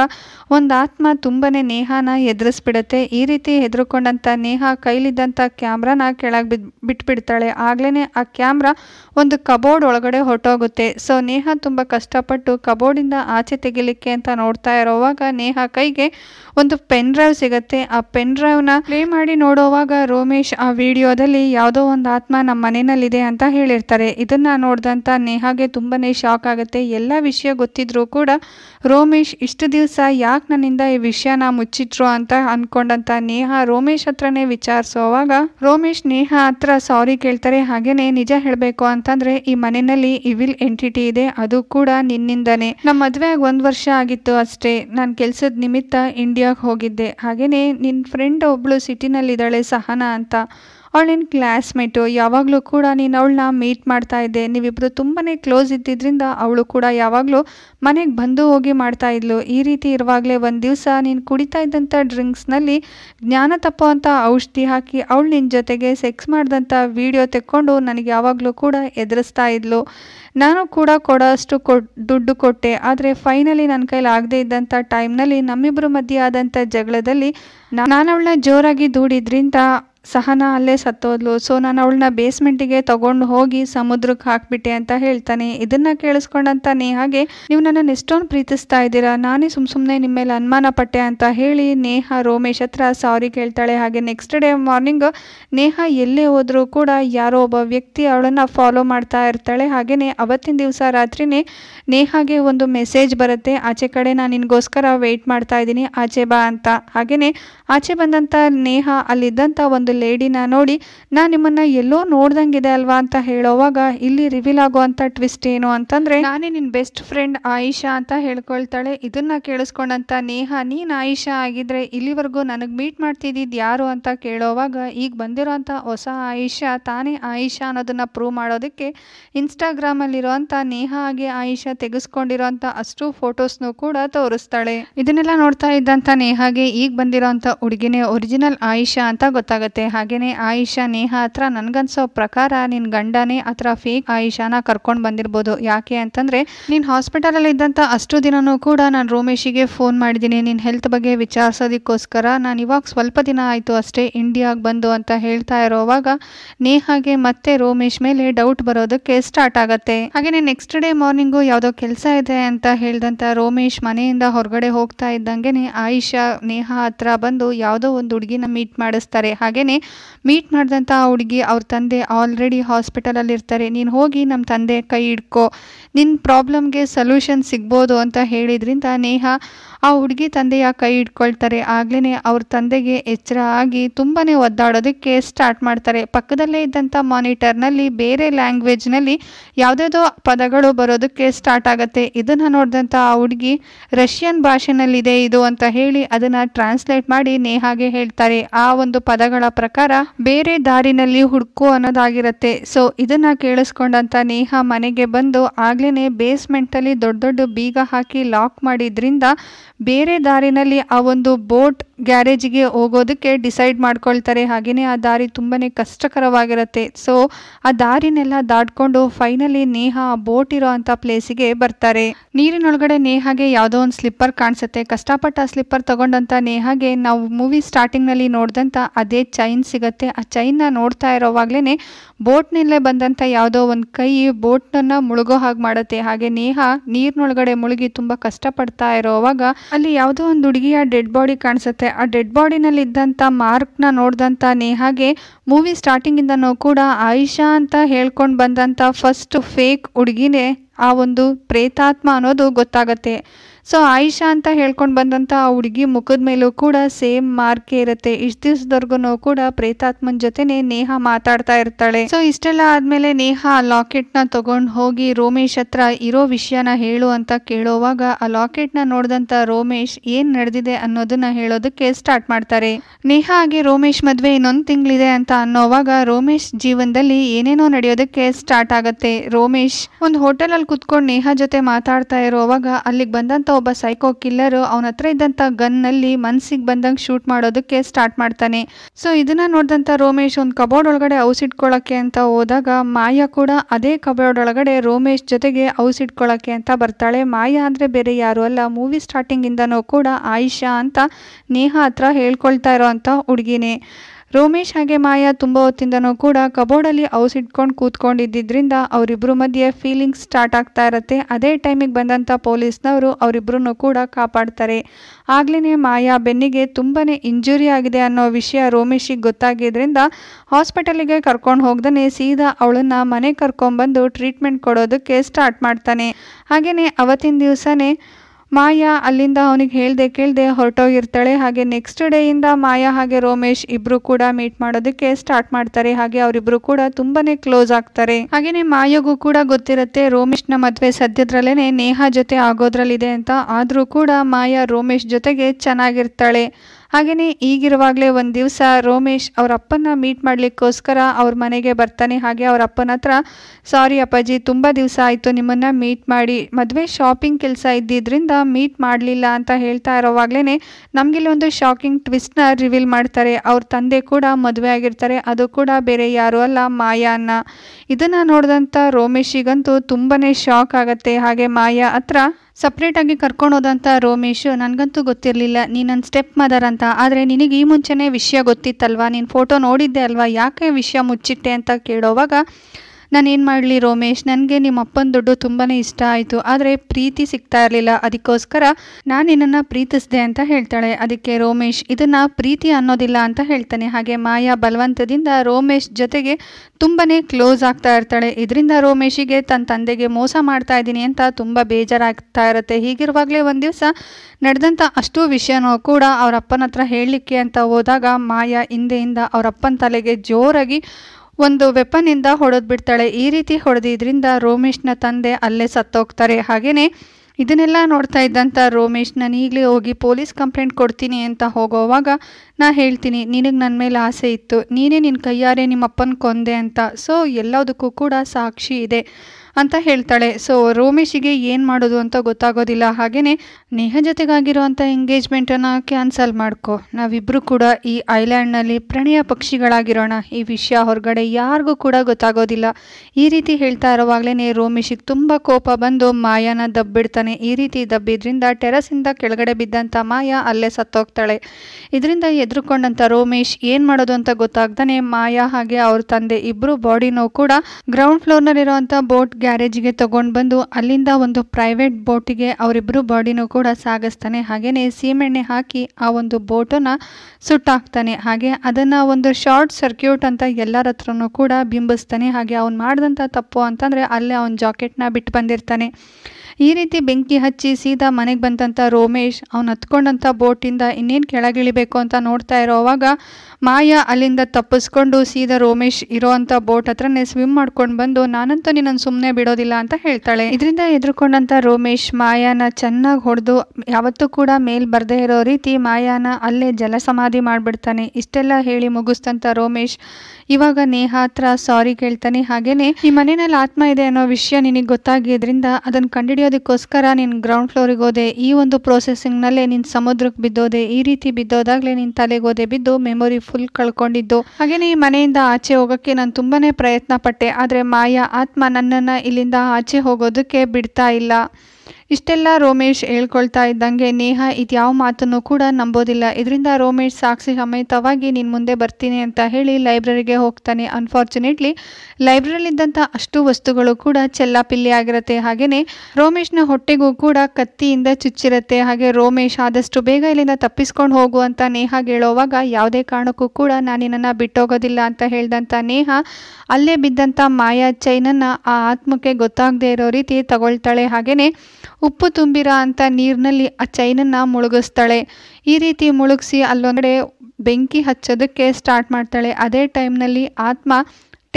ಒಂದು ಆತ್ಮ ತುಂಬನೇ ನೇಹಾನ ಎದುರಿಸ್ಬಿಡುತ್ತೆ ಈ ರೀತಿ ಹೆದರ್ಕೊಂಡಂಥ ನೇಹ ಕೈಲಿದ್ದಂಥ ಕ್ಯಾಮ್ರಾನ ಕೆಳಗೆ ಬಿದ್ ಬಿಟ್ಬಿಡ್ತಾಳೆ ಆಗ್ಲೇ ಆ ಕ್ಯಾಮ್ರಾ ಒಂದು ಕಬೋರ್ಡ್ ಒಳಗಡೆ ಹೊರಟೋಗುತ್ತೆ ಸೊ ನೇಹ ತುಂಬ ಕಷ್ಟಪಟ್ಟು ಕಬೋರ್ಡಿಂದ ಆಚೆ ತೆಗಿಲಿಕ್ಕೆ ಅಂತ ನೋಡ್ತಾ ಇರೋವಾಗ ನೇಹಾ ಕೈಗೆ ಒಂದು ಪೆನ್ ಡ್ರೈವ್ ಸಿಗತ್ತೆ ಆ ಪೆನ್ ಡ್ರೈವ್ನ ಪ್ಲೇ ಮಾಡಿ ನೋಡೋವಾಗ ರೋಮೇಶ್ ಆ ವಿಡಿಯೋದಲ್ಲಿ ಯಾವುದೋ ಒಂದು ಆತ್ಮ ನಮ್ಮ ಮನೆಯಲ್ಲಿದೆ ಅಂತ ಹೇಳಿರ್ತಾರೆ ಇದನ್ನು ನೋಡಿದಂಥ ನೇಹಾಗೆ ತುಂಬಾ ಶಾಕ್ ಆಗುತ್ತೆ ಎಲ್ಲ ವಿಷಯ ಗೊತ್ತಿದ್ರು ಕೂಡ ರೋಮೇಶ್ ಇಷ್ಟು ದಿವಸ ಯಾಕೆ ನನ್ನಿಂದ ಈ ವಿಷಯನ ಮುಚ್ಚಿಟ್ರು ಅಂತ ಅಂದ್ಕೊಂಡಂಥ ನೇಹಾ ರೋಮೇಶ್ ಹತ್ರನೇ ವಿಚಾರಿಸೋವಾಗ ರೋಮೇಶ್ ನೇಹಾ ಹತ್ರ ಸಾರಿ ಕೇಳ್ತಾರೆ ಹಾಗೇನೆ ನಿಜ ಹೇಳಬೇಕು ಅಂತಂದರೆ ಈ ಮನೆಯಲ್ಲಿ ಇವಿಲ್ ಎಂಟ್ರಿ ಸಿಟಿ ಇದೆ ಅದು ಕೂಡ ನಿನ್ನಿಂದನೇ ನಮ್ಮ ಮದುವೆ ಆಗಿ ಒಂದು ವರ್ಷ ಆಗಿತ್ತು ಅಷ್ಟೇ ನಾನು ಕೆಲಸದ ನಿಮಿತ್ತ ಇಂಡಿಯಾಗೆ ಹೋಗಿದ್ದೆ ಹಾಗೆಯೇ ನಿನ್ನ ಫ್ರೆಂಡ್ ಒಬ್ಬಳು ಸಿಟಿನಲ್ಲಿದ್ದಾಳೆ ಸಹನಾ ಅಂತ ನಿನ್ನ ಕ್ಲಾಸ್ಮೇಟು ಯಾವಾಗಲೂ ಕೂಡ ನೀನು ಅವಳನ್ನ ಮೀಟ್ ಮಾಡ್ತಾ ಇದ್ದೆ ನೀವಿಬ್ಬರು ತುಂಬಾ ಕ್ಲೋಸ್ ಇದ್ದಿದ್ದರಿಂದ ಅವಳು ಕೂಡ ಯಾವಾಗಲೂ ಮನೆಗೆ ಬಂದು ಹೋಗಿ ಮಾಡ್ತಾ ಇದ್ಲು ಈ ರೀತಿ ಇರುವಾಗಲೇ ಒಂದು ದಿವಸ ನೀನು ಕುಡಿತಾ ಇದ್ದಂಥ ಡ್ರಿಂಕ್ಸ್ನಲ್ಲಿ ಜ್ಞಾನ ತಪ್ಪುವಂಥ ಔಷಧಿ ಹಾಕಿ ಅವಳು ನಿನ್ನ ಜೊತೆಗೆ ಸೆಕ್ಸ್ ಮಾಡಿದಂಥ ವಿಡಿಯೋ ತೆಕ್ಕೊಂಡು ನನಗೆ ಯಾವಾಗಲೂ ಕೂಡ ಎದುರಿಸ್ತಾ ಇದ್ಲು ನಾನು ಕೂಡ ಕೊಡೋಷ್ಟು ಕೊ ದುಡ್ಡು ಕೊಟ್ಟೆ ಆದರೆ ಫೈನಲಿ ನನ್ನ ಕೈಲಿ ಆಗದೇ ಇದ್ದಂಥ ಟೈಮ್ನಲ್ಲಿ ನಮ್ಮಿಬ್ಬರ ಮಧ್ಯೆ ಆದಂಥ ಜಗಳದಲ್ಲಿ ನಾನು ಅವಳನ್ನ ಜೋರಾಗಿ ದೂಡಿದ್ರಿಂದ ಸಹನ ಅಲ್ಲೇ ಸತ್ತೋದ್ಲು ಸೊ ನಾನು ಅವಳನ್ನ ಬೇಸ್ಮೆಂಟಿಗೆ ತಗೊಂಡು ಹೋಗಿ ಸಮುದ್ರಕ್ಕೆ ಹಾಕ್ಬಿಟ್ಟೆ ಅಂತ ಹೇಳ್ತಾನೆ ಇದನ್ನು ಕೇಳಿಸ್ಕೊಂಡಂತ ನೇಹಾಗೆ ನೀವು ನನ್ನನ್ನು ಎಷ್ಟೊಂದು ಪ್ರೀತಿಸ್ತಾ ಇದ್ದೀರಾ ನಾನೇ ಸುಮ್ ಸುಮ್ಮನೆ ನಿಮ್ಮ ಮೇಲೆ ಅನುಮಾನ ಪಟ್ಟೆ ಅಂತ ಹೇಳಿ ನೇಹಾ ರೋಮೇಶ್ ಹತ್ರ ಸಾರಿ ಕೇಳ್ತಾಳೆ ಹಾಗೆ ನೆಕ್ಸ್ಟ್ ಡೇ ಮಾರ್ನಿಂಗ್ ನೇಹಾ ಎಲ್ಲೇ ಹೋದರೂ ಕೂಡ ಯಾರೋ ಒಬ್ಬ ವ್ಯಕ್ತಿ ಅವಳನ್ನು ಫಾಲೋ ಮಾಡ್ತಾ ಇರ್ತಾಳೆ ಹಾಗೆಯೇ ಅವತ್ತಿನ ದಿವಸ ರಾತ್ರಿನೇ ನೇಹಾಗೆ ಒಂದು ಮೆಸೇಜ್ ಬರುತ್ತೆ ಆಚೆ ಕಡೆ ನಾನು ನಿನಗೋಸ್ಕರ ವೆಯ್ಟ್ ಮಾಡ್ತಾ ಇದ್ದೀನಿ ಆಚೆ ಬಾ ಅಂತ ಹಾಗೆಯೇ ಆಚೆ ಬಂದಂಥ ನೇಹಾ ಅಲ್ಲಿದ್ದಂಥ ಒಂದು ಲೇಡಿನ ನೋಡಿ ನಾನು ನಿಮ್ಮನ್ನ ಎಲ್ಲೋ ನೋಡ್ದಂಗಿದೆ ಅಲ್ವಾ ಅಂತ ಹೇಳೋವಾಗ ಇಲ್ಲಿ ರಿವೀಲ್ ಆಗುವಂತ ಟ್ವಿಸ್ಟ್ ಏನು ಅಂತಂದ್ರೆ ನಾನೇ ನಿನ್ ಬೆಸ್ಟ್ ಫ್ರೆಂಡ್ ಆಯಿಷಾ ಅಂತ ಹೇಳ್ಕೊಳ್ತಾಳೆ ಇದನ್ನ ಕೇಳಿಸ್ಕೊಂಡಂತ ನೇಹ ನೀನ್ ಆಯಿಷಾ ಆಗಿದ್ರೆ ಇಲ್ಲಿವರೆಗೂ ನನಗ್ ಮೀಟ್ ಮಾಡ್ತಿದ್ದಿದ್ ಯಾರು ಅಂತ ಕೇಳೋವಾಗ ಈಗ ಬಂದಿರೋಂತ ಹೊಸ ಆಯಿಷಾ ತಾನೇ ಆಯಿಷಾ ಅನ್ನೋದನ್ನ ಪ್ರೂವ್ ಮಾಡೋದಕ್ಕೆ ಇನ್ಸ್ಟಾಗ್ರಾಮ್ ಇರುವಂತ ನೇಹ ಹಾಗೆ ಆಯಿಷಾ ತೆಗೆಸ್ಕೊಂಡಿರುವಂತ ಅಷ್ಟು ಫೋಟೋಸ್ನು ಕೂಡ ತೋರಿಸ್ತಾಳೆ ಇದನ್ನೆಲ್ಲ ನೋಡ್ತಾ ಇದ್ದಂತ ನೇಹಾಗೆ ಈಗ ಬಂದಿರೋಂತ ಹುಡುಗಿನೇ ಒರಿಜಿನಲ್ ಆಯಿಷಾ ಅಂತ ಗೊತ್ತಾಗುತ್ತೆ ಹಾಗೆಯೇ ಆಯಿಷಾ ನೇಹಾ ಹತ್ರ ನನಗನ್ಸೋ ಪ್ರಕಾರ ನಿನ್ನ ಗಂಡನೇ ಅಥವಾ ಫೇಕ್ ಆಯಿಷಾನ ಕರ್ಕೊಂಡು ಬಂದಿರ್ಬೋದು ಯಾಕೆ ಅಂತಂದರೆ ಹಾಸ್ಪಿಟಲ್ ಹಾಸ್ಪಿಟಲಲ್ಲಿ ಇದ್ದಂಥ ಅಷ್ಟು ದಿನನೂ ಕೂಡ ನಾನು ರೋಮೇಶಿಗೆ ಫೋನ್ ಮಾಡಿದ್ದೀನಿ ನಿನ್ನ ಹೆಲ್ತ್ ಬಗ್ಗೆ ವಿಚಾರಿಸೋದಕ್ಕೋಸ್ಕರ ನಾನು ಇವಾಗ ಸ್ವಲ್ಪ ದಿನ ಆಯಿತು ಅಷ್ಟೇ ಇಂಡಿಯಾಗೆ ಬಂದು ಅಂತ ಹೇಳ್ತಾ ಇರೋವಾಗ ನೇಹಾಗೆ ಮತ್ತೆ ರೋಮೇಶ್ ಮೇಲೆ ಡೌಟ್ ಬರೋದಕ್ಕೆ ಸ್ಟಾರ್ಟ್ ಆಗುತ್ತೆ ಹಾಗೆಯೇ ನೆಕ್ಸ್ಟ್ ಡೇ ಮಾರ್ನಿಂಗು ಯಾವುದೋ ಕೆಲಸ ಇದೆ ಅಂತ ಹೇಳ್ದಂಥ ರೋಮೇಶ್ ಮನೆಯಿಂದ ಹೊರಗಡೆ ಹೋಗ್ತಾ ಇದ್ದಂಗೆ ಆಯಿಷಾ ನೇಹಾ ಹತ್ರ ಬಂದು ಯಾವುದೋ ಒಂದು ಹುಡುಗಿನ ಮೀಟ್ ಮಾಡಿಸ್ತಾರೆ ಹಾಗೆಯೇ ಮೀಟ್ ಮಾಡಿದಂಥ ಹುಡುಗಿ ಅವ್ರ ತಂದೆ ಆಲ್ರೆಡಿ ಹಾಸ್ಪಿಟಲಲ್ಲಿ ಇರ್ತಾರೆ ನೀನು ಹೋಗಿ ನಮ್ಮ ತಂದೆ ಕೈ ಹಿಡ್ಕೊ ನಿನ್ನ ಪ್ರಾಬ್ಲಮ್ಗೆ ಸೊಲ್ಯೂಷನ್ ಸಿಗ್ಬೋದು ಅಂತ ಹೇಳಿದ್ರಿಂದ ನೇಹ ಆ ಹುಡುಗಿ ತಂದೆಯ ಕೈ ಇಟ್ಕೊಳ್ತಾರೆ ಆಗ್ಲೇ ಅವ್ರ ತಂದೆಗೆ ಎಚ್ಚರ ಆಗಿ ತುಂಬಾ ಒದ್ದಾಡೋದಕ್ಕೆ ಸ್ಟಾರ್ಟ್ ಮಾಡ್ತಾರೆ ಪಕ್ಕದಲ್ಲೇ ಇದ್ದಂಥ ಮಾನಿಟರ್ನಲ್ಲಿ ಬೇರೆ ಲ್ಯಾಂಗ್ವೇಜ್ನಲ್ಲಿ ಯಾವುದ್ಯಾವುದೋ ಪದಗಳು ಬರೋದಕ್ಕೆ ಸ್ಟಾರ್ಟ್ ಆಗುತ್ತೆ ಇದನ್ನು ನೋಡಿದಂಥ ಆ ಹುಡುಗಿ ರಷ್ಯನ್ ಭಾಷೆನಲ್ಲಿದೆ ಇದು ಅಂತ ಹೇಳಿ ಅದನ್ನು ಟ್ರಾನ್ಸ್ಲೇಟ್ ಮಾಡಿ ನೇಹಾಗೆ ಹೇಳ್ತಾರೆ ಆ ಒಂದು ಪದಗಳ ಪ್ರಕಾರ ಬೇರೆ ದಾರಿನಲ್ಲಿ ಹುಡುಕು ಅನ್ನೋದಾಗಿರುತ್ತೆ ಸೊ ಇದನ್ನು ಕೇಳಿಸ್ಕೊಂಡಂಥ ನೇಹಾ ಮನೆಗೆ ಬಂದು ಆಗ್ಲೇ ಬೇಸ್ಮೆಂಟ್ ಅಲ್ಲಿ ದೊಡ್ಡ ದೊಡ್ಡ ಬೀಗ ಹಾಕಿ ಲಾಕ್ ಮಾಡಿದ್ರಿಂದ ಬೇರೆ ದಾರಿನಲ್ಲಿ ಆ ಒಂದು ಬೋಟ್ ಗ್ಯಾರೇಜಿಗೆ ಹೋಗೋದಕ್ಕೆ ಡಿಸೈಡ್ ಮಾಡ್ಕೊಳ್ತಾರೆ ಹಾಗೇನೆ ಆ ದಾರಿ ತುಂಬಾನೇ ಕಷ್ಟಕರವಾಗಿರುತ್ತೆ ಸೊ ಆ ದಾರಿನೆಲ್ಲ ದಾಟ್ಕೊಂಡು ಫೈನಲಿ ನೇಹ ಆ ಬೋಟ್ ಇರೋ ಪ್ಲೇಸ್ ಪ್ಲೇಸಿಗೆ ಬರ್ತಾರೆ ನೀರಿನೊಳಗಡೆ ನೇಹಾಗೆ ಯಾವುದೋ ಒಂದು ಸ್ಲಿಪ್ಪರ್ ಕಾಣಿಸುತ್ತೆ ಕಷ್ಟಪಟ್ಟು ಆ ಸ್ಲಿಪ್ಪರ್ ತಗೊಂಡಂತ ನೇಹಾಗೆ ನಾವು ಮೂವಿ ಸ್ಟಾರ್ಟಿಂಗ್ ನಲ್ಲಿ ನೋಡ್ದಂತ ಅದೇ ಚೈನ್ ಸಿಗುತ್ತೆ ಆ ಚೈನ್ನ ನೋಡ್ತಾ ಇರೋವಾಗ್ಲೇ ಬೋಟ್ನಲ್ಲೇ ಬಂದಂಥ ಯಾವುದೋ ಒಂದು ಕೈ ಬೋಟ್ನನ್ನು ಮುಳುಗೋ ಹಾಗೆ ಮಾಡುತ್ತೆ ಹಾಗೆ ನೇಹ ನೀರಿನೊಳಗಡೆ ಮುಳುಗಿ ತುಂಬ ಕಷ್ಟಪಡ್ತಾ ಇರೋವಾಗ ಅಲ್ಲಿ ಯಾವುದೋ ಒಂದು ಹುಡುಗಿಯ ಡೆಡ್ ಬಾಡಿ ಕಾಣಿಸುತ್ತೆ ಆ ಡೆಡ್ ಬಾಡಿನಲ್ಲಿ ಇದ್ದಂಥ ಮಾರ್ಕ್ನ ನೋಡಿದಂಥ ನೇಹಾಗೆ ಮೂವಿ ಸ್ಟಾರ್ಟಿಂಗಿಂದನೂ ಕೂಡ ಆಯಿಷಾ ಅಂತ ಹೇಳ್ಕೊಂಡು ಬಂದಂಥ ಫಸ್ಟ್ ಫೇಕ್ ಹುಡುಗಿನೇ ಆ ಒಂದು ಪ್ರೇತಾತ್ಮ ಅನ್ನೋದು ಗೊತ್ತಾಗತ್ತೆ ಸೊ ಆಯಿಷಾ ಅಂತ ಹೇಳ್ಕೊಂಡು ಬಂದಂತ ಆ ಹುಡುಗಿ ಮುಖದ ಮೇಲೂ ಕೂಡ ಸೇಮ್ ಮಾರ್ಕ್ ಇರುತ್ತೆ ಇಷ್ಟ ದಿವಸದವರೆಗೂ ಕೂಡ ಪ್ರೇತಾತ್ಮನ ಜೊತೆನೆ ನೇಹ ಮಾತಾಡ್ತಾ ಇರ್ತಾಳೆ ಸೊ ಇಷ್ಟೆಲ್ಲ ಆದ್ಮೇಲೆ ನೇಹ ಲಾಕೆಟ್ ನ ತಗೊಂಡ್ ಹೋಗಿ ರೋಮೇಶ್ ಹತ್ರ ಇರೋ ವಿಷಯನ ಹೇಳು ಅಂತ ಕೇಳೋವಾಗ ಆ ಲಾಕೆಟ್ ನ ರೋಮೇಶ್ ಏನ್ ನಡೆದಿದೆ ಅನ್ನೋದನ್ನ ಹೇಳೋದಕ್ಕೆ ಸ್ಟಾರ್ಟ್ ಮಾಡ್ತಾರೆ ನೇಹ ಆಗಿ ರೋಮೇಶ್ ಮದ್ವೆ ಇನ್ನೊಂದು ತಿಂಗಳಿದೆ ಅಂತ ಅನ್ನೋವಾಗ ರೋಮೇಶ್ ಜೀವನದಲ್ಲಿ ಏನೇನೋ ನಡೆಯೋದಕ್ಕೆ ಸ್ಟಾರ್ಟ್ ಆಗತ್ತೆ ರೋಮೇಶ್ ಒಂದು ಹೋಟೆಲ್ ಅಲ್ಲಿ ಕುತ್ಕೊಂಡು ನೇಹ ಜೊತೆ ಮಾತಾಡ್ತಾ ಇರೋವಾಗ ಅಲ್ಲಿಗೆ ಬಂದಂತ ಒಬ್ಬ ಸೈಕೋ ಕಿಲ್ಲರು ಅವನ ಹತ್ರ ಇದ್ದಂಥ ಗನ್ನಲ್ಲಿ ಮನ್ಸಿಗೆ ಬಂದಂಗೆ ಶೂಟ್ ಮಾಡೋದಕ್ಕೆ ಸ್ಟಾರ್ಟ್ ಮಾಡ್ತಾನೆ ಸೊ ಇದನ್ನ ನೋಡಿದಂಥ ರೋಮೇಶ್ ಒಂದು ಕಬೋರ್ಡ್ ಒಳಗಡೆ ಔಸಿಟ್ಕೊಳ್ಳೋಕ್ಕೆ ಅಂತ ಹೋದಾಗ ಮಾಯಾ ಕೂಡ ಅದೇ ಕಬೋರ್ಡ್ ಒಳಗಡೆ ರೋಮೇಶ್ ಜೊತೆಗೆ ಔಸಿಟ್ಕೊಳ್ಳೋಕ್ಕೆ ಅಂತ ಬರ್ತಾಳೆ ಮಾಯಾ ಅಂದ್ರೆ ಬೇರೆ ಯಾರು ಅಲ್ಲ ಮೂವಿ ಸ್ಟಾರ್ಟಿಂಗಿಂದನೂ ಕೂಡ ಆಯಿಷಾ ಅಂತ ನೇಹಾ ಹತ್ರ ಹೇಳ್ಕೊಳ್ತಾ ಅಂತ ಹುಡುಗಿನೇ ರೋಮೇಶ್ ಹಾಗೆ ಮಾಯಾ ತುಂಬ ಹೊತ್ತಿಂದನೂ ಕೂಡ ಕಬೋರ್ಡಲ್ಲಿ ಔಸ್ ಇಟ್ಕೊಂಡು ಕೂತ್ಕೊಂಡಿದ್ದರಿಂದ ಅವರಿಬ್ಬರ ಮಧ್ಯೆ ಫೀಲಿಂಗ್ಸ್ ಸ್ಟಾರ್ಟ್ ಆಗ್ತಾ ಇರುತ್ತೆ ಅದೇ ಟೈಮಿಗೆ ಬಂದಂಥ ಪೊಲೀಸ್ನವರು ಅವರಿಬ್ಬರನ್ನು ಕೂಡ ಕಾಪಾಡ್ತಾರೆ ಆಗ್ಲೇ ಮಾಯಾ ಬೆನ್ನಿಗೆ ತುಂಬಾ ಇಂಜುರಿ ಆಗಿದೆ ಅನ್ನೋ ವಿಷಯ ರೋಮೇಶಿಗೆ ಗೊತ್ತಾಗಿದ್ದರಿಂದ ಹಾಸ್ಪಿಟಲಿಗೆ ಕರ್ಕೊಂಡು ಹೋಗ್ದೇ ಸೀದಾ ಅವಳನ್ನು ಮನೆ ಕರ್ಕೊಂಡ್ಬಂದು ಟ್ರೀಟ್ಮೆಂಟ್ ಕೊಡೋದಕ್ಕೆ ಸ್ಟಾರ್ಟ್ ಮಾಡ್ತಾನೆ ಹಾಗೆಯೇ ಅವತ್ತಿನ ದಿವಸನೇ ಮಾಯಾ ಅಲ್ಲಿಂದ ಅವನಿಗೆ ಹೇಳ್ದೆ ಕೇಳ್ದೆ ಹೊರಟೋಗಿರ್ತಾಳೆ ಹಾಗೆ ನೆಕ್ಸ್ಟ್ ಡೇಯಿಂದ ಮಾಯಾ ಹಾಗೆ ರೋಮೇಶ್ ಇಬ್ರು ಕೂಡ ಮೀಟ್ ಮಾಡೋದಕ್ಕೆ ಸ್ಟಾರ್ಟ್ ಮಾಡ್ತಾರೆ ಹಾಗೆ ಅವರಿಬ್ರು ಕೂಡ ತುಂಬಾನೇ ಕ್ಲೋಸ್ ಆಗ್ತಾರೆ ಹಾಗೇನೆ ಮಾಯಾಗೂ ಕೂಡ ಗೊತ್ತಿರುತ್ತೆ ರೋಮೇಶ್ ನ ಮದ್ವೆ ಸದ್ಯದ್ರಲ್ಲೇನೆ ನೇಹಾ ಜೊತೆ ಆಗೋದ್ರಲ್ಲಿದೆ ಅಂತ ಆದ್ರೂ ಕೂಡ ಮಾಯಾ ರೋಮೇಶ್ ಜೊತೆಗೆ ಚೆನ್ನಾಗಿರ್ತಾಳೆ ಹಾಗೆಯೇ ಈಗಿರುವಾಗಲೇ ಒಂದು ದಿವಸ ರೋಮೇಶ್ ಅವರ ಅಪ್ಪನ ಮೀಟ್ ಮಾಡಲಿಕ್ಕೋಸ್ಕರ ಅವ್ರ ಮನೆಗೆ ಬರ್ತಾನೆ ಹಾಗೆ ಅವ್ರ ಅಪ್ಪನ ಹತ್ರ ಸಾರಿ ಅಪ್ಪಾಜಿ ತುಂಬ ದಿವಸ ಆಯಿತು ನಿಮ್ಮನ್ನು ಮೀಟ್ ಮಾಡಿ ಮದುವೆ ಶಾಪಿಂಗ್ ಕೆಲಸ ಇದ್ದಿದ್ದರಿಂದ ಮೀಟ್ ಮಾಡಲಿಲ್ಲ ಅಂತ ಹೇಳ್ತಾ ಇರೋವಾಗಲೇ ನಮಗಿಲ್ಲಿ ಒಂದು ಶಾಕಿಂಗ್ ಟ್ವಿಸ್ಟ್ನ ರಿವೀಲ್ ಮಾಡ್ತಾರೆ ಅವ್ರ ತಂದೆ ಕೂಡ ಮದುವೆ ಆಗಿರ್ತಾರೆ ಅದು ಕೂಡ ಬೇರೆ ಯಾರೂ ಅಲ್ಲ ಮಾಯಾನ್ನ ಇದನ್ನು ನೋಡಿದಂಥ ರೋಮೇಶಿಗಂತೂ ತುಂಬಾ ಶಾಕ್ ಆಗುತ್ತೆ ಹಾಗೆ ಮಾಯಾ ಹತ್ರ ಸಪ್ರೇಟಾಗಿ ಕರ್ಕೊಂಡೋದಂಥ ರೋಮೇಶ್ ನನಗಂತೂ ಗೊತ್ತಿರಲಿಲ್ಲ ನೀನು ನನ್ನ ಸ್ಟೆಪ್ ಮದರ್ ಅಂತ ಆದರೆ ನಿನಗೆ ಈ ಮುಂಚೆನೇ ವಿಷಯ ಗೊತ್ತಿತ್ತಲ್ವಾ ನೀನು ಫೋಟೋ ನೋಡಿದ್ದೆ ಅಲ್ವಾ ಯಾಕೆ ವಿಷಯ ಮುಚ್ಚಿಟ್ಟೆ ಅಂತ ಕೇಳೋವಾಗ ನಾನೇನು ಮಾಡಲಿ ರೋಮೇಶ್ ನನಗೆ ನಿಮ್ಮ ಅಪ್ಪನ ದುಡ್ಡು ತುಂಬಾ ಇಷ್ಟ ಆಯಿತು ಆದರೆ ಪ್ರೀತಿ ಸಿಗ್ತಾ ಇರಲಿಲ್ಲ ಅದಕ್ಕೋಸ್ಕರ ನಾನು ನಿನ್ನನ್ನು ಪ್ರೀತಿಸಿದೆ ಅಂತ ಹೇಳ್ತಾಳೆ ಅದಕ್ಕೆ ರೋಮೇಶ್ ಇದನ್ನು ಪ್ರೀತಿ ಅನ್ನೋದಿಲ್ಲ ಅಂತ ಹೇಳ್ತಾನೆ ಹಾಗೆ ಮಾಯಾ ಬಲವಂತದಿಂದ ರೋಮೇಶ್ ಜೊತೆಗೆ ತುಂಬಾ ಕ್ಲೋಸ್ ಆಗ್ತಾ ಇರ್ತಾಳೆ ಇದರಿಂದ ರೋಮೇಶಿಗೆ ತನ್ನ ತಂದೆಗೆ ಮೋಸ ಮಾಡ್ತಾ ಇದ್ದೀನಿ ಅಂತ ತುಂಬ ಬೇಜಾರಾಗ್ತಾ ಇರುತ್ತೆ ಹೀಗಿರುವಾಗಲೇ ಒಂದು ದಿವಸ ನಡೆದಂಥ ಅಷ್ಟು ವಿಷಯನೂ ಕೂಡ ಅವರಪ್ಪನ ಹತ್ರ ಹೇಳಲಿಕ್ಕೆ ಅಂತ ಹೋದಾಗ ಮಾಯಾ ಹಿಂದೆಯಿಂದ ಅವರಪ್ಪನ ತಲೆಗೆ ಜೋರಾಗಿ ಒಂದು ವೆಪನ್ನಿಂದ ಹೊಡೆದು ಬಿಡ್ತಾಳೆ ಈ ರೀತಿ ಹೊಡೆದಿದ್ರಿಂದ ರೋಮೇಶ್ನ ತಂದೆ ಅಲ್ಲೇ ಸತ್ತೋಗ್ತಾರೆ ಹಾಗೆಯೇ ಇದನ್ನೆಲ್ಲ ನೋಡ್ತಾ ಇದ್ದಂಥ ರೋಮೇಶ್ ನಾನು ಈಗಲೇ ಹೋಗಿ ಪೊಲೀಸ್ ಕಂಪ್ಲೇಂಟ್ ಕೊಡ್ತೀನಿ ಅಂತ ಹೋಗೋವಾಗ ನಾ ಹೇಳ್ತೀನಿ ನಿನಗೆ ನನ್ನ ಮೇಲೆ ಆಸೆ ಇತ್ತು ನೀನೇ ನಿನ್ನ ಕೈಯಾರೆ ನಿಮ್ಮಪ್ಪನ ಕೊಂದೆ ಅಂತ ಸೊ ಎಲ್ಲದಕ್ಕೂ ಕೂಡ ಸಾಕ್ಷಿ ಇದೆ ಅಂತ ಹೇಳ್ತಾಳೆ ಸೊ ರೋಮೇಶಿಗೆ ಏನು ಮಾಡೋದು ಅಂತ ಗೊತ್ತಾಗೋದಿಲ್ಲ ಹಾಗೆಯೇ ನೇಹ ಜೊತೆಗಾಗಿರುವಂಥ ಎಂಗೇಜ್ಮೆಂಟನ್ನು ಕ್ಯಾನ್ಸಲ್ ಮಾಡ್ಕೊ ನಾವಿಬ್ಬರು ಕೂಡ ಈ ಐಲ್ಯಾಂಡ್ನಲ್ಲಿ ಪ್ರಣಯ ಪಕ್ಷಿಗಳಾಗಿರೋಣ ಈ ವಿಷಯ ಹೊರಗಡೆ ಯಾರಿಗೂ ಕೂಡ ಗೊತ್ತಾಗೋದಿಲ್ಲ ಈ ರೀತಿ ಹೇಳ್ತಾ ಇರೋವಾಗಲೇ ರೋಮೇಶಿಗೆ ತುಂಬ ಕೋಪ ಬಂದು ಮಾಯಾನ ದಬ್ಬಿಡ್ತಾನೆ ಈ ರೀತಿ ದಬ್ಬಿದ್ರಿಂದ ಟೆರಸಿಂದ ಕೆಳಗಡೆ ಬಿದ್ದಂಥ ಮಾಯಾ ಅಲ್ಲೇ ಸತ್ತೋಗ್ತಾಳೆ ಇದರಿಂದ ಎದುರುಕೊಂಡಂಥ ರೋಮೇಶ್ ಏನು ಮಾಡೋದು ಅಂತ ಗೊತ್ತಾಗ್ತಾನೆ ಮಾಯಾ ಹಾಗೆ ಅವ್ರ ತಂದೆ ಇಬ್ಬರು ಬಾಡಿನೂ ಕೂಡ ಗ್ರೌಂಡ್ ಫ್ಲೋರ್ನಲ್ಲಿರುವಂಥ ಬೋಟ್ ಗ್ಯಾರೇಜಿಗೆ ತೊಗೊಂಡು ಬಂದು ಅಲ್ಲಿಂದ ಒಂದು ಪ್ರೈವೇಟ್ ಬೋಟಿಗೆ ಅವರಿಬ್ಬರು ಬಾಡಿನೂ ಕೂಡ ಸಾಗಿಸ್ತಾನೆ ಹಾಗೆಯೇ ಸೀಮೆಣ್ಣೆ ಹಾಕಿ ಆ ಒಂದು ಬೋಟನ್ನು ಸುಟ್ಟಾಕ್ತಾನೆ ಹಾಗೆ ಅದನ್ನು ಒಂದು ಶಾರ್ಟ್ ಸರ್ಕ್ಯೂಟ್ ಅಂತ ಎಲ್ಲರ ಹತ್ರನೂ ಕೂಡ ಬಿಂಬಿಸ್ತಾನೆ ಹಾಗೆ ಅವ್ನು ಮಾಡಿದಂಥ ತಪ್ಪು ಅಂತಂದರೆ ಅಲ್ಲೇ ಅವನ ಜಾಕೆಟ್ನ ಬಿಟ್ಟು ಬಂದಿರ್ತಾನೆ ಈ ರೀತಿ ಬೆಂಕಿ ಹಚ್ಚಿ ಸೀದಾ ಮನೆಗೆ ಬಂದಂಥ ರೋಮೇಶ್ ಅವ್ನು ಹತ್ಕೊಂಡಂಥ ಬೋಟಿಂದ ಇನ್ನೇನು ಕೆಳಗಿಳಿಬೇಕು ಅಂತ ನೋಡ್ತಾ ಇರೋವಾಗ ಮಾಯಾ ಅಲ್ಲಿಂದ ತಪ್ಪಿಸ್ಕೊಂಡು ಸೀದಾ ರೋಮೇಶ್ ಇರೋಂತ ಬೋಟ್ ಹತ್ರನೇ ಸ್ವಿಮ್ ಮಾಡ್ಕೊಂಡು ಬಂದು ನಾನಂತೂ ನಿನ್ನನ್ನು ಸುಮ್ಮನೆ ಬಿಡೋದಿಲ್ಲ ಅಂತ ಹೇಳ್ತಾಳೆ ಇದರಿಂದ ಎದುರುಕೊಂಡಂತ ರೋಮೇಶ್ ಮಾಯಾನ ಚೆನ್ನಾಗಿ ಹೊಡೆದು ಯಾವತ್ತೂ ಕೂಡ ಮೇಲ್ ಬರದೇ ಇರೋ ರೀತಿ ಮಾಯಾನ ಅಲ್ಲೇ ಜಲಸಮಾಧಿ ಮಾಡಿಬಿಡ್ತಾನೆ ಇಷ್ಟೆಲ್ಲ ಹೇಳಿ ಮುಗಿಸ್ತಂತ ರೋಮೇಶ್ ಇವಾಗ ನೇಹ ಹತ್ರ ಸಾರಿ ಕೇಳ್ತಾನೆ ಹಾಗೇನೆ ಈ ಮನೆಯಲ್ಲಿ ಆತ್ಮ ಇದೆ ಅನ್ನೋ ವಿಷಯ ನಿನಗೆ ಗೊತ್ತಾಗಿದ್ರಿಂದ ಅದನ್ನು ಕಂಡುಹಿಡಿಯೋದಕ್ಕೋಸ್ಕರ ನೀನು ಗ್ರೌಂಡ್ ಫ್ಲೋರಿಗೆ ಹೋದೆ ಈ ಒಂದು ಪ್ರೋಸೆಸಿಂಗ್ನಲ್ಲೇ ನಿನ್ನ ಸಮುದ್ರಕ್ಕೆ ಬಿದ್ದೋದೆ ಈ ರೀತಿ ಬಿದ್ದೋದಾಗಲೇ ತಲೆಗೆ ತಲೆಗೋದೆ ಬಿದ್ದು ಮೆಮೊರಿ ಫುಲ್ ಕಳ್ಕೊಂಡಿದ್ದು ಹಾಗೇನೆ ಈ ಮನೆಯಿಂದ ಆಚೆ ಹೋಗೋಕ್ಕೆ ನಾನು ತುಂಬಾನೇ ಪ್ರಯತ್ನ ಪಟ್ಟೆ ಆದರೆ ಮಾಯಾ ಆತ್ಮ ನನ್ನನ್ನು ಇಲ್ಲಿಂದ ಆಚೆ ಹೋಗೋದಕ್ಕೆ ಬಿಡ್ತಾ ಇಲ್ಲ ಇಷ್ಟೆಲ್ಲ ರೋಮೇಶ್ ಹೇಳ್ಕೊಳ್ತಾ ಇದ್ದಂಗೆ ನೇಹ ಇದ್ಯಾವ ಮಾತನ್ನು ಕೂಡ ನಂಬೋದಿಲ್ಲ ಇದರಿಂದ ರೋಮೇಶ್ ಸಾಕ್ಷಿ ಸಮೇತವಾಗಿ ನಿನ್ನ ಮುಂದೆ ಬರ್ತೀನಿ ಅಂತ ಹೇಳಿ ಲೈಬ್ರರಿಗೆ ಹೋಗ್ತಾನೆ ಅನ್ಫಾರ್ಚುನೇಟ್ಲಿ ಲೈಬ್ರರಿಲಿದ್ದಂಥ ಅಷ್ಟು ವಸ್ತುಗಳು ಕೂಡ ಚೆಲ್ಲಾಪಿಲ್ಲಿ ಆಗಿರುತ್ತೆ ಹಾಗೆಯೇ ರೋಮೇಶ್ನ ಹೊಟ್ಟೆಗೂ ಕೂಡ ಕತ್ತಿಯಿಂದ ಚುಚ್ಚಿರುತ್ತೆ ಹಾಗೆ ರೋಮೇಶ್ ಆದಷ್ಟು ಬೇಗ ಇಲ್ಲಿಂದ ತಪ್ಪಿಸ್ಕೊಂಡು ಹೋಗು ಅಂತ ನೇಹ ಹೇಳೋವಾಗ ಯಾವುದೇ ಕಾರಣಕ್ಕೂ ಕೂಡ ನಾನು ನಿನ್ನನ್ನು ಬಿಟ್ಟೋಗೋದಿಲ್ಲ ಅಂತ ಹೇಳಿದಂಥ ನೇಹಾ ಅಲ್ಲೇ ಬಿದ್ದಂಥ ಮಾಯಾ ಚೈನನ್ನು ಆ ಆತ್ಮಕ್ಕೆ ಗೊತ್ತಾಗದೇ ಇರೋ ರೀತಿ ತಗೊಳ್ತಾಳೆ ಹಾಗೆಯೇ ಉಪ್ಪು ತುಂಬಿರೋ ಅಂಥ ನೀರಿನಲ್ಲಿ ಆ ಚೈನನ್ನು ಮುಳುಗಿಸ್ತಾಳೆ ಈ ರೀತಿ ಮುಳುಗಿಸಿ ಅಲ್ಲೊಂದೆಡೆ ಬೆಂಕಿ ಹಚ್ಚೋದಕ್ಕೆ ಸ್ಟಾರ್ಟ್ ಮಾಡ್ತಾಳೆ ಅದೇ ಟೈಮ್ನಲ್ಲಿ ಆತ್ಮ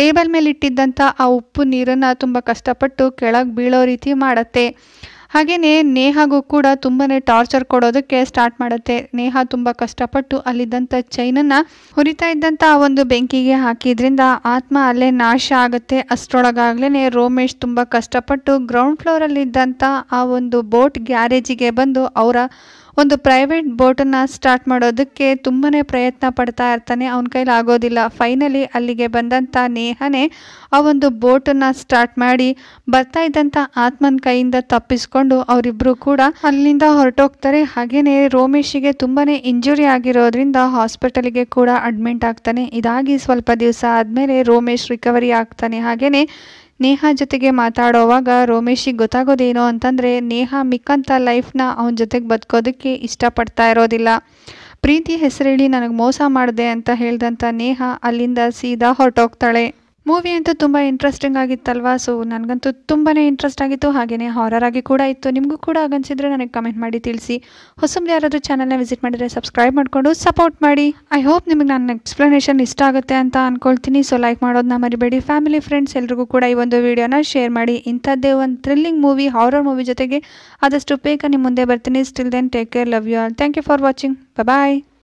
ಟೇಬಲ್ ಮೇಲೆ ಇಟ್ಟಿದ್ದಂಥ ಆ ಉಪ್ಪು ನೀರನ್ನು ತುಂಬ ಕಷ್ಟಪಟ್ಟು ಕೆಳಗೆ ಬೀಳೋ ರೀತಿ ಮಾಡುತ್ತೆ ಹಾಗೆಯೇ ನೇಹಾಗೂ ಕೂಡ ತುಂಬಾ ಟಾರ್ಚರ್ ಕೊಡೋದಕ್ಕೆ ಸ್ಟಾರ್ಟ್ ಮಾಡುತ್ತೆ ನೇಹ ತುಂಬ ಕಷ್ಟಪಟ್ಟು ಅಲ್ಲಿದ್ದಂಥ ಚೈನನ್ನು ಹುರಿತಾ ಇದ್ದಂಥ ಒಂದು ಬೆಂಕಿಗೆ ಹಾಕಿದ್ರಿಂದ ಆತ್ಮ ಅಲ್ಲೇ ನಾಶ ಆಗುತ್ತೆ ಅಷ್ಟರೊಳಗಾಗ್ಲೇ ರೋಮೇಶ್ ತುಂಬ ಕಷ್ಟಪಟ್ಟು ಗ್ರೌಂಡ್ ಫ್ಲೋರಲ್ಲಿದ್ದಂಥ ಆ ಒಂದು ಬೋಟ್ ಗ್ಯಾರೇಜಿಗೆ ಬಂದು ಅವರ ಒಂದು ಪ್ರೈವೇಟ್ ಬೋಟನ್ನು ಸ್ಟಾರ್ಟ್ ಮಾಡೋದಕ್ಕೆ ತುಂಬಾ ಪ್ರಯತ್ನ ಪಡ್ತಾ ಇರ್ತಾನೆ ಅವನ ಕೈಲಿ ಆಗೋದಿಲ್ಲ ಫೈನಲಿ ಅಲ್ಲಿಗೆ ಬಂದಂಥ ನೇಹನೇ ಆ ಒಂದು ಬೋಟನ್ನು ಸ್ಟಾರ್ಟ್ ಮಾಡಿ ಬರ್ತಾ ಇದ್ದಂಥ ಆತ್ಮನ ಕೈಯಿಂದ ತಪ್ಪಿಸ್ಕೊಂಡು ಅವರಿಬ್ಬರು ಕೂಡ ಅಲ್ಲಿಂದ ಹೊರಟೋಗ್ತಾರೆ ಹಾಗೆಯೇ ರೋಮೇಶಿಗೆ ತುಂಬಾ ಇಂಜುರಿ ಆಗಿರೋದ್ರಿಂದ ಹಾಸ್ಪಿಟಲ್ಗೆ ಕೂಡ ಅಡ್ಮಿಂಟ್ ಆಗ್ತಾನೆ ಇದಾಗಿ ಸ್ವಲ್ಪ ದಿವಸ ಆದಮೇಲೆ ರೋಮೇಶ್ ರಿಕವರಿ ಆಗ್ತಾನೆ ಹಾಗೆಯೇ ನೇಹಾ ಜೊತೆಗೆ ಮಾತಾಡೋವಾಗ ರೋಮೇಶಿಗೆ ಗೊತ್ತಾಗೋದೇನೋ ಅಂತಂದರೆ ನೇಹಾ ಮಿಕ್ಕಂಥ ಲೈಫ್ನ ಅವನ ಜೊತೆಗೆ ಬದುಕೋದಕ್ಕೆ ಇಷ್ಟಪಡ್ತಾ ಇರೋದಿಲ್ಲ ಪ್ರೀತಿ ಹೆಸರೇಳಿ ನನಗೆ ಮೋಸ ಮಾಡಿದೆ ಅಂತ ಹೇಳಿದಂಥ ನೇಹಾ ಅಲ್ಲಿಂದ ಸೀದಾ ಹೊರಟೋಗ್ತಾಳೆ ಮೂವಿ ಅಂತೂ ತುಂಬ ಇಂಟ್ರೆಸ್ಟಿಂಗ್ ಆಗಿತ್ತಲ್ವಾ ಸೊ ನನಗಂತೂ ತುಂಬಾ ಇಂಟ್ರೆಸ್ಟ್ ಆಗಿತ್ತು ಹಾಗೆಯೇ ಹಾರರ್ ಆಗಿ ಕೂಡ ಇತ್ತು ನಿಮಗೂ ಕೂಡ ಆಗನ್ಸಿದ್ರೆ ನನಗೆ ಕಮೆಂಟ್ ಮಾಡಿ ತಿಳಿಸಿ ಹೊಸಬ್ರು ಯಾರಾದರೂ ಚಾನಲ್ನ ವಿಸಿಟ್ ಮಾಡಿದರೆ ಸಬ್ಸ್ಕ್ರೈಬ್ ಮಾಡಿಕೊಂಡು ಸಪೋರ್ಟ್ ಮಾಡಿ ಐ ಹೋಪ್ ನಿಮಗೆ ನನ್ನ ಎಕ್ಸ್ಪ್ಲನೇಷನ್ ಇಷ್ಟ ಆಗುತ್ತೆ ಅಂತ ಅಂದ್ಕೊಳ್ತೀನಿ ಸೊ ಲೈಕ್ ಮಾಡೋದನ್ನ ಮರಿಬೇಡಿ ಫ್ಯಾಮಿಲಿ ಫ್ರೆಂಡ್ಸ್ ಎಲ್ರಿಗೂ ಕೂಡ ಈ ಒಂದು ವಿಡಿಯೋನ ಶೇರ್ ಮಾಡಿ ಇಂಥದ್ದೇ ಒಂದು ಥ್ರಿಲ್ಲಿಂಗ್ ಮೂವಿ ಹಾರರ್ ಮೂವಿ ಜೊತೆಗೆ ಆದಷ್ಟು ಬೇಗ ನಿಮ್ಮ ಮುಂದೆ ಬರ್ತೀನಿ still then take care love you all thank you for watching bye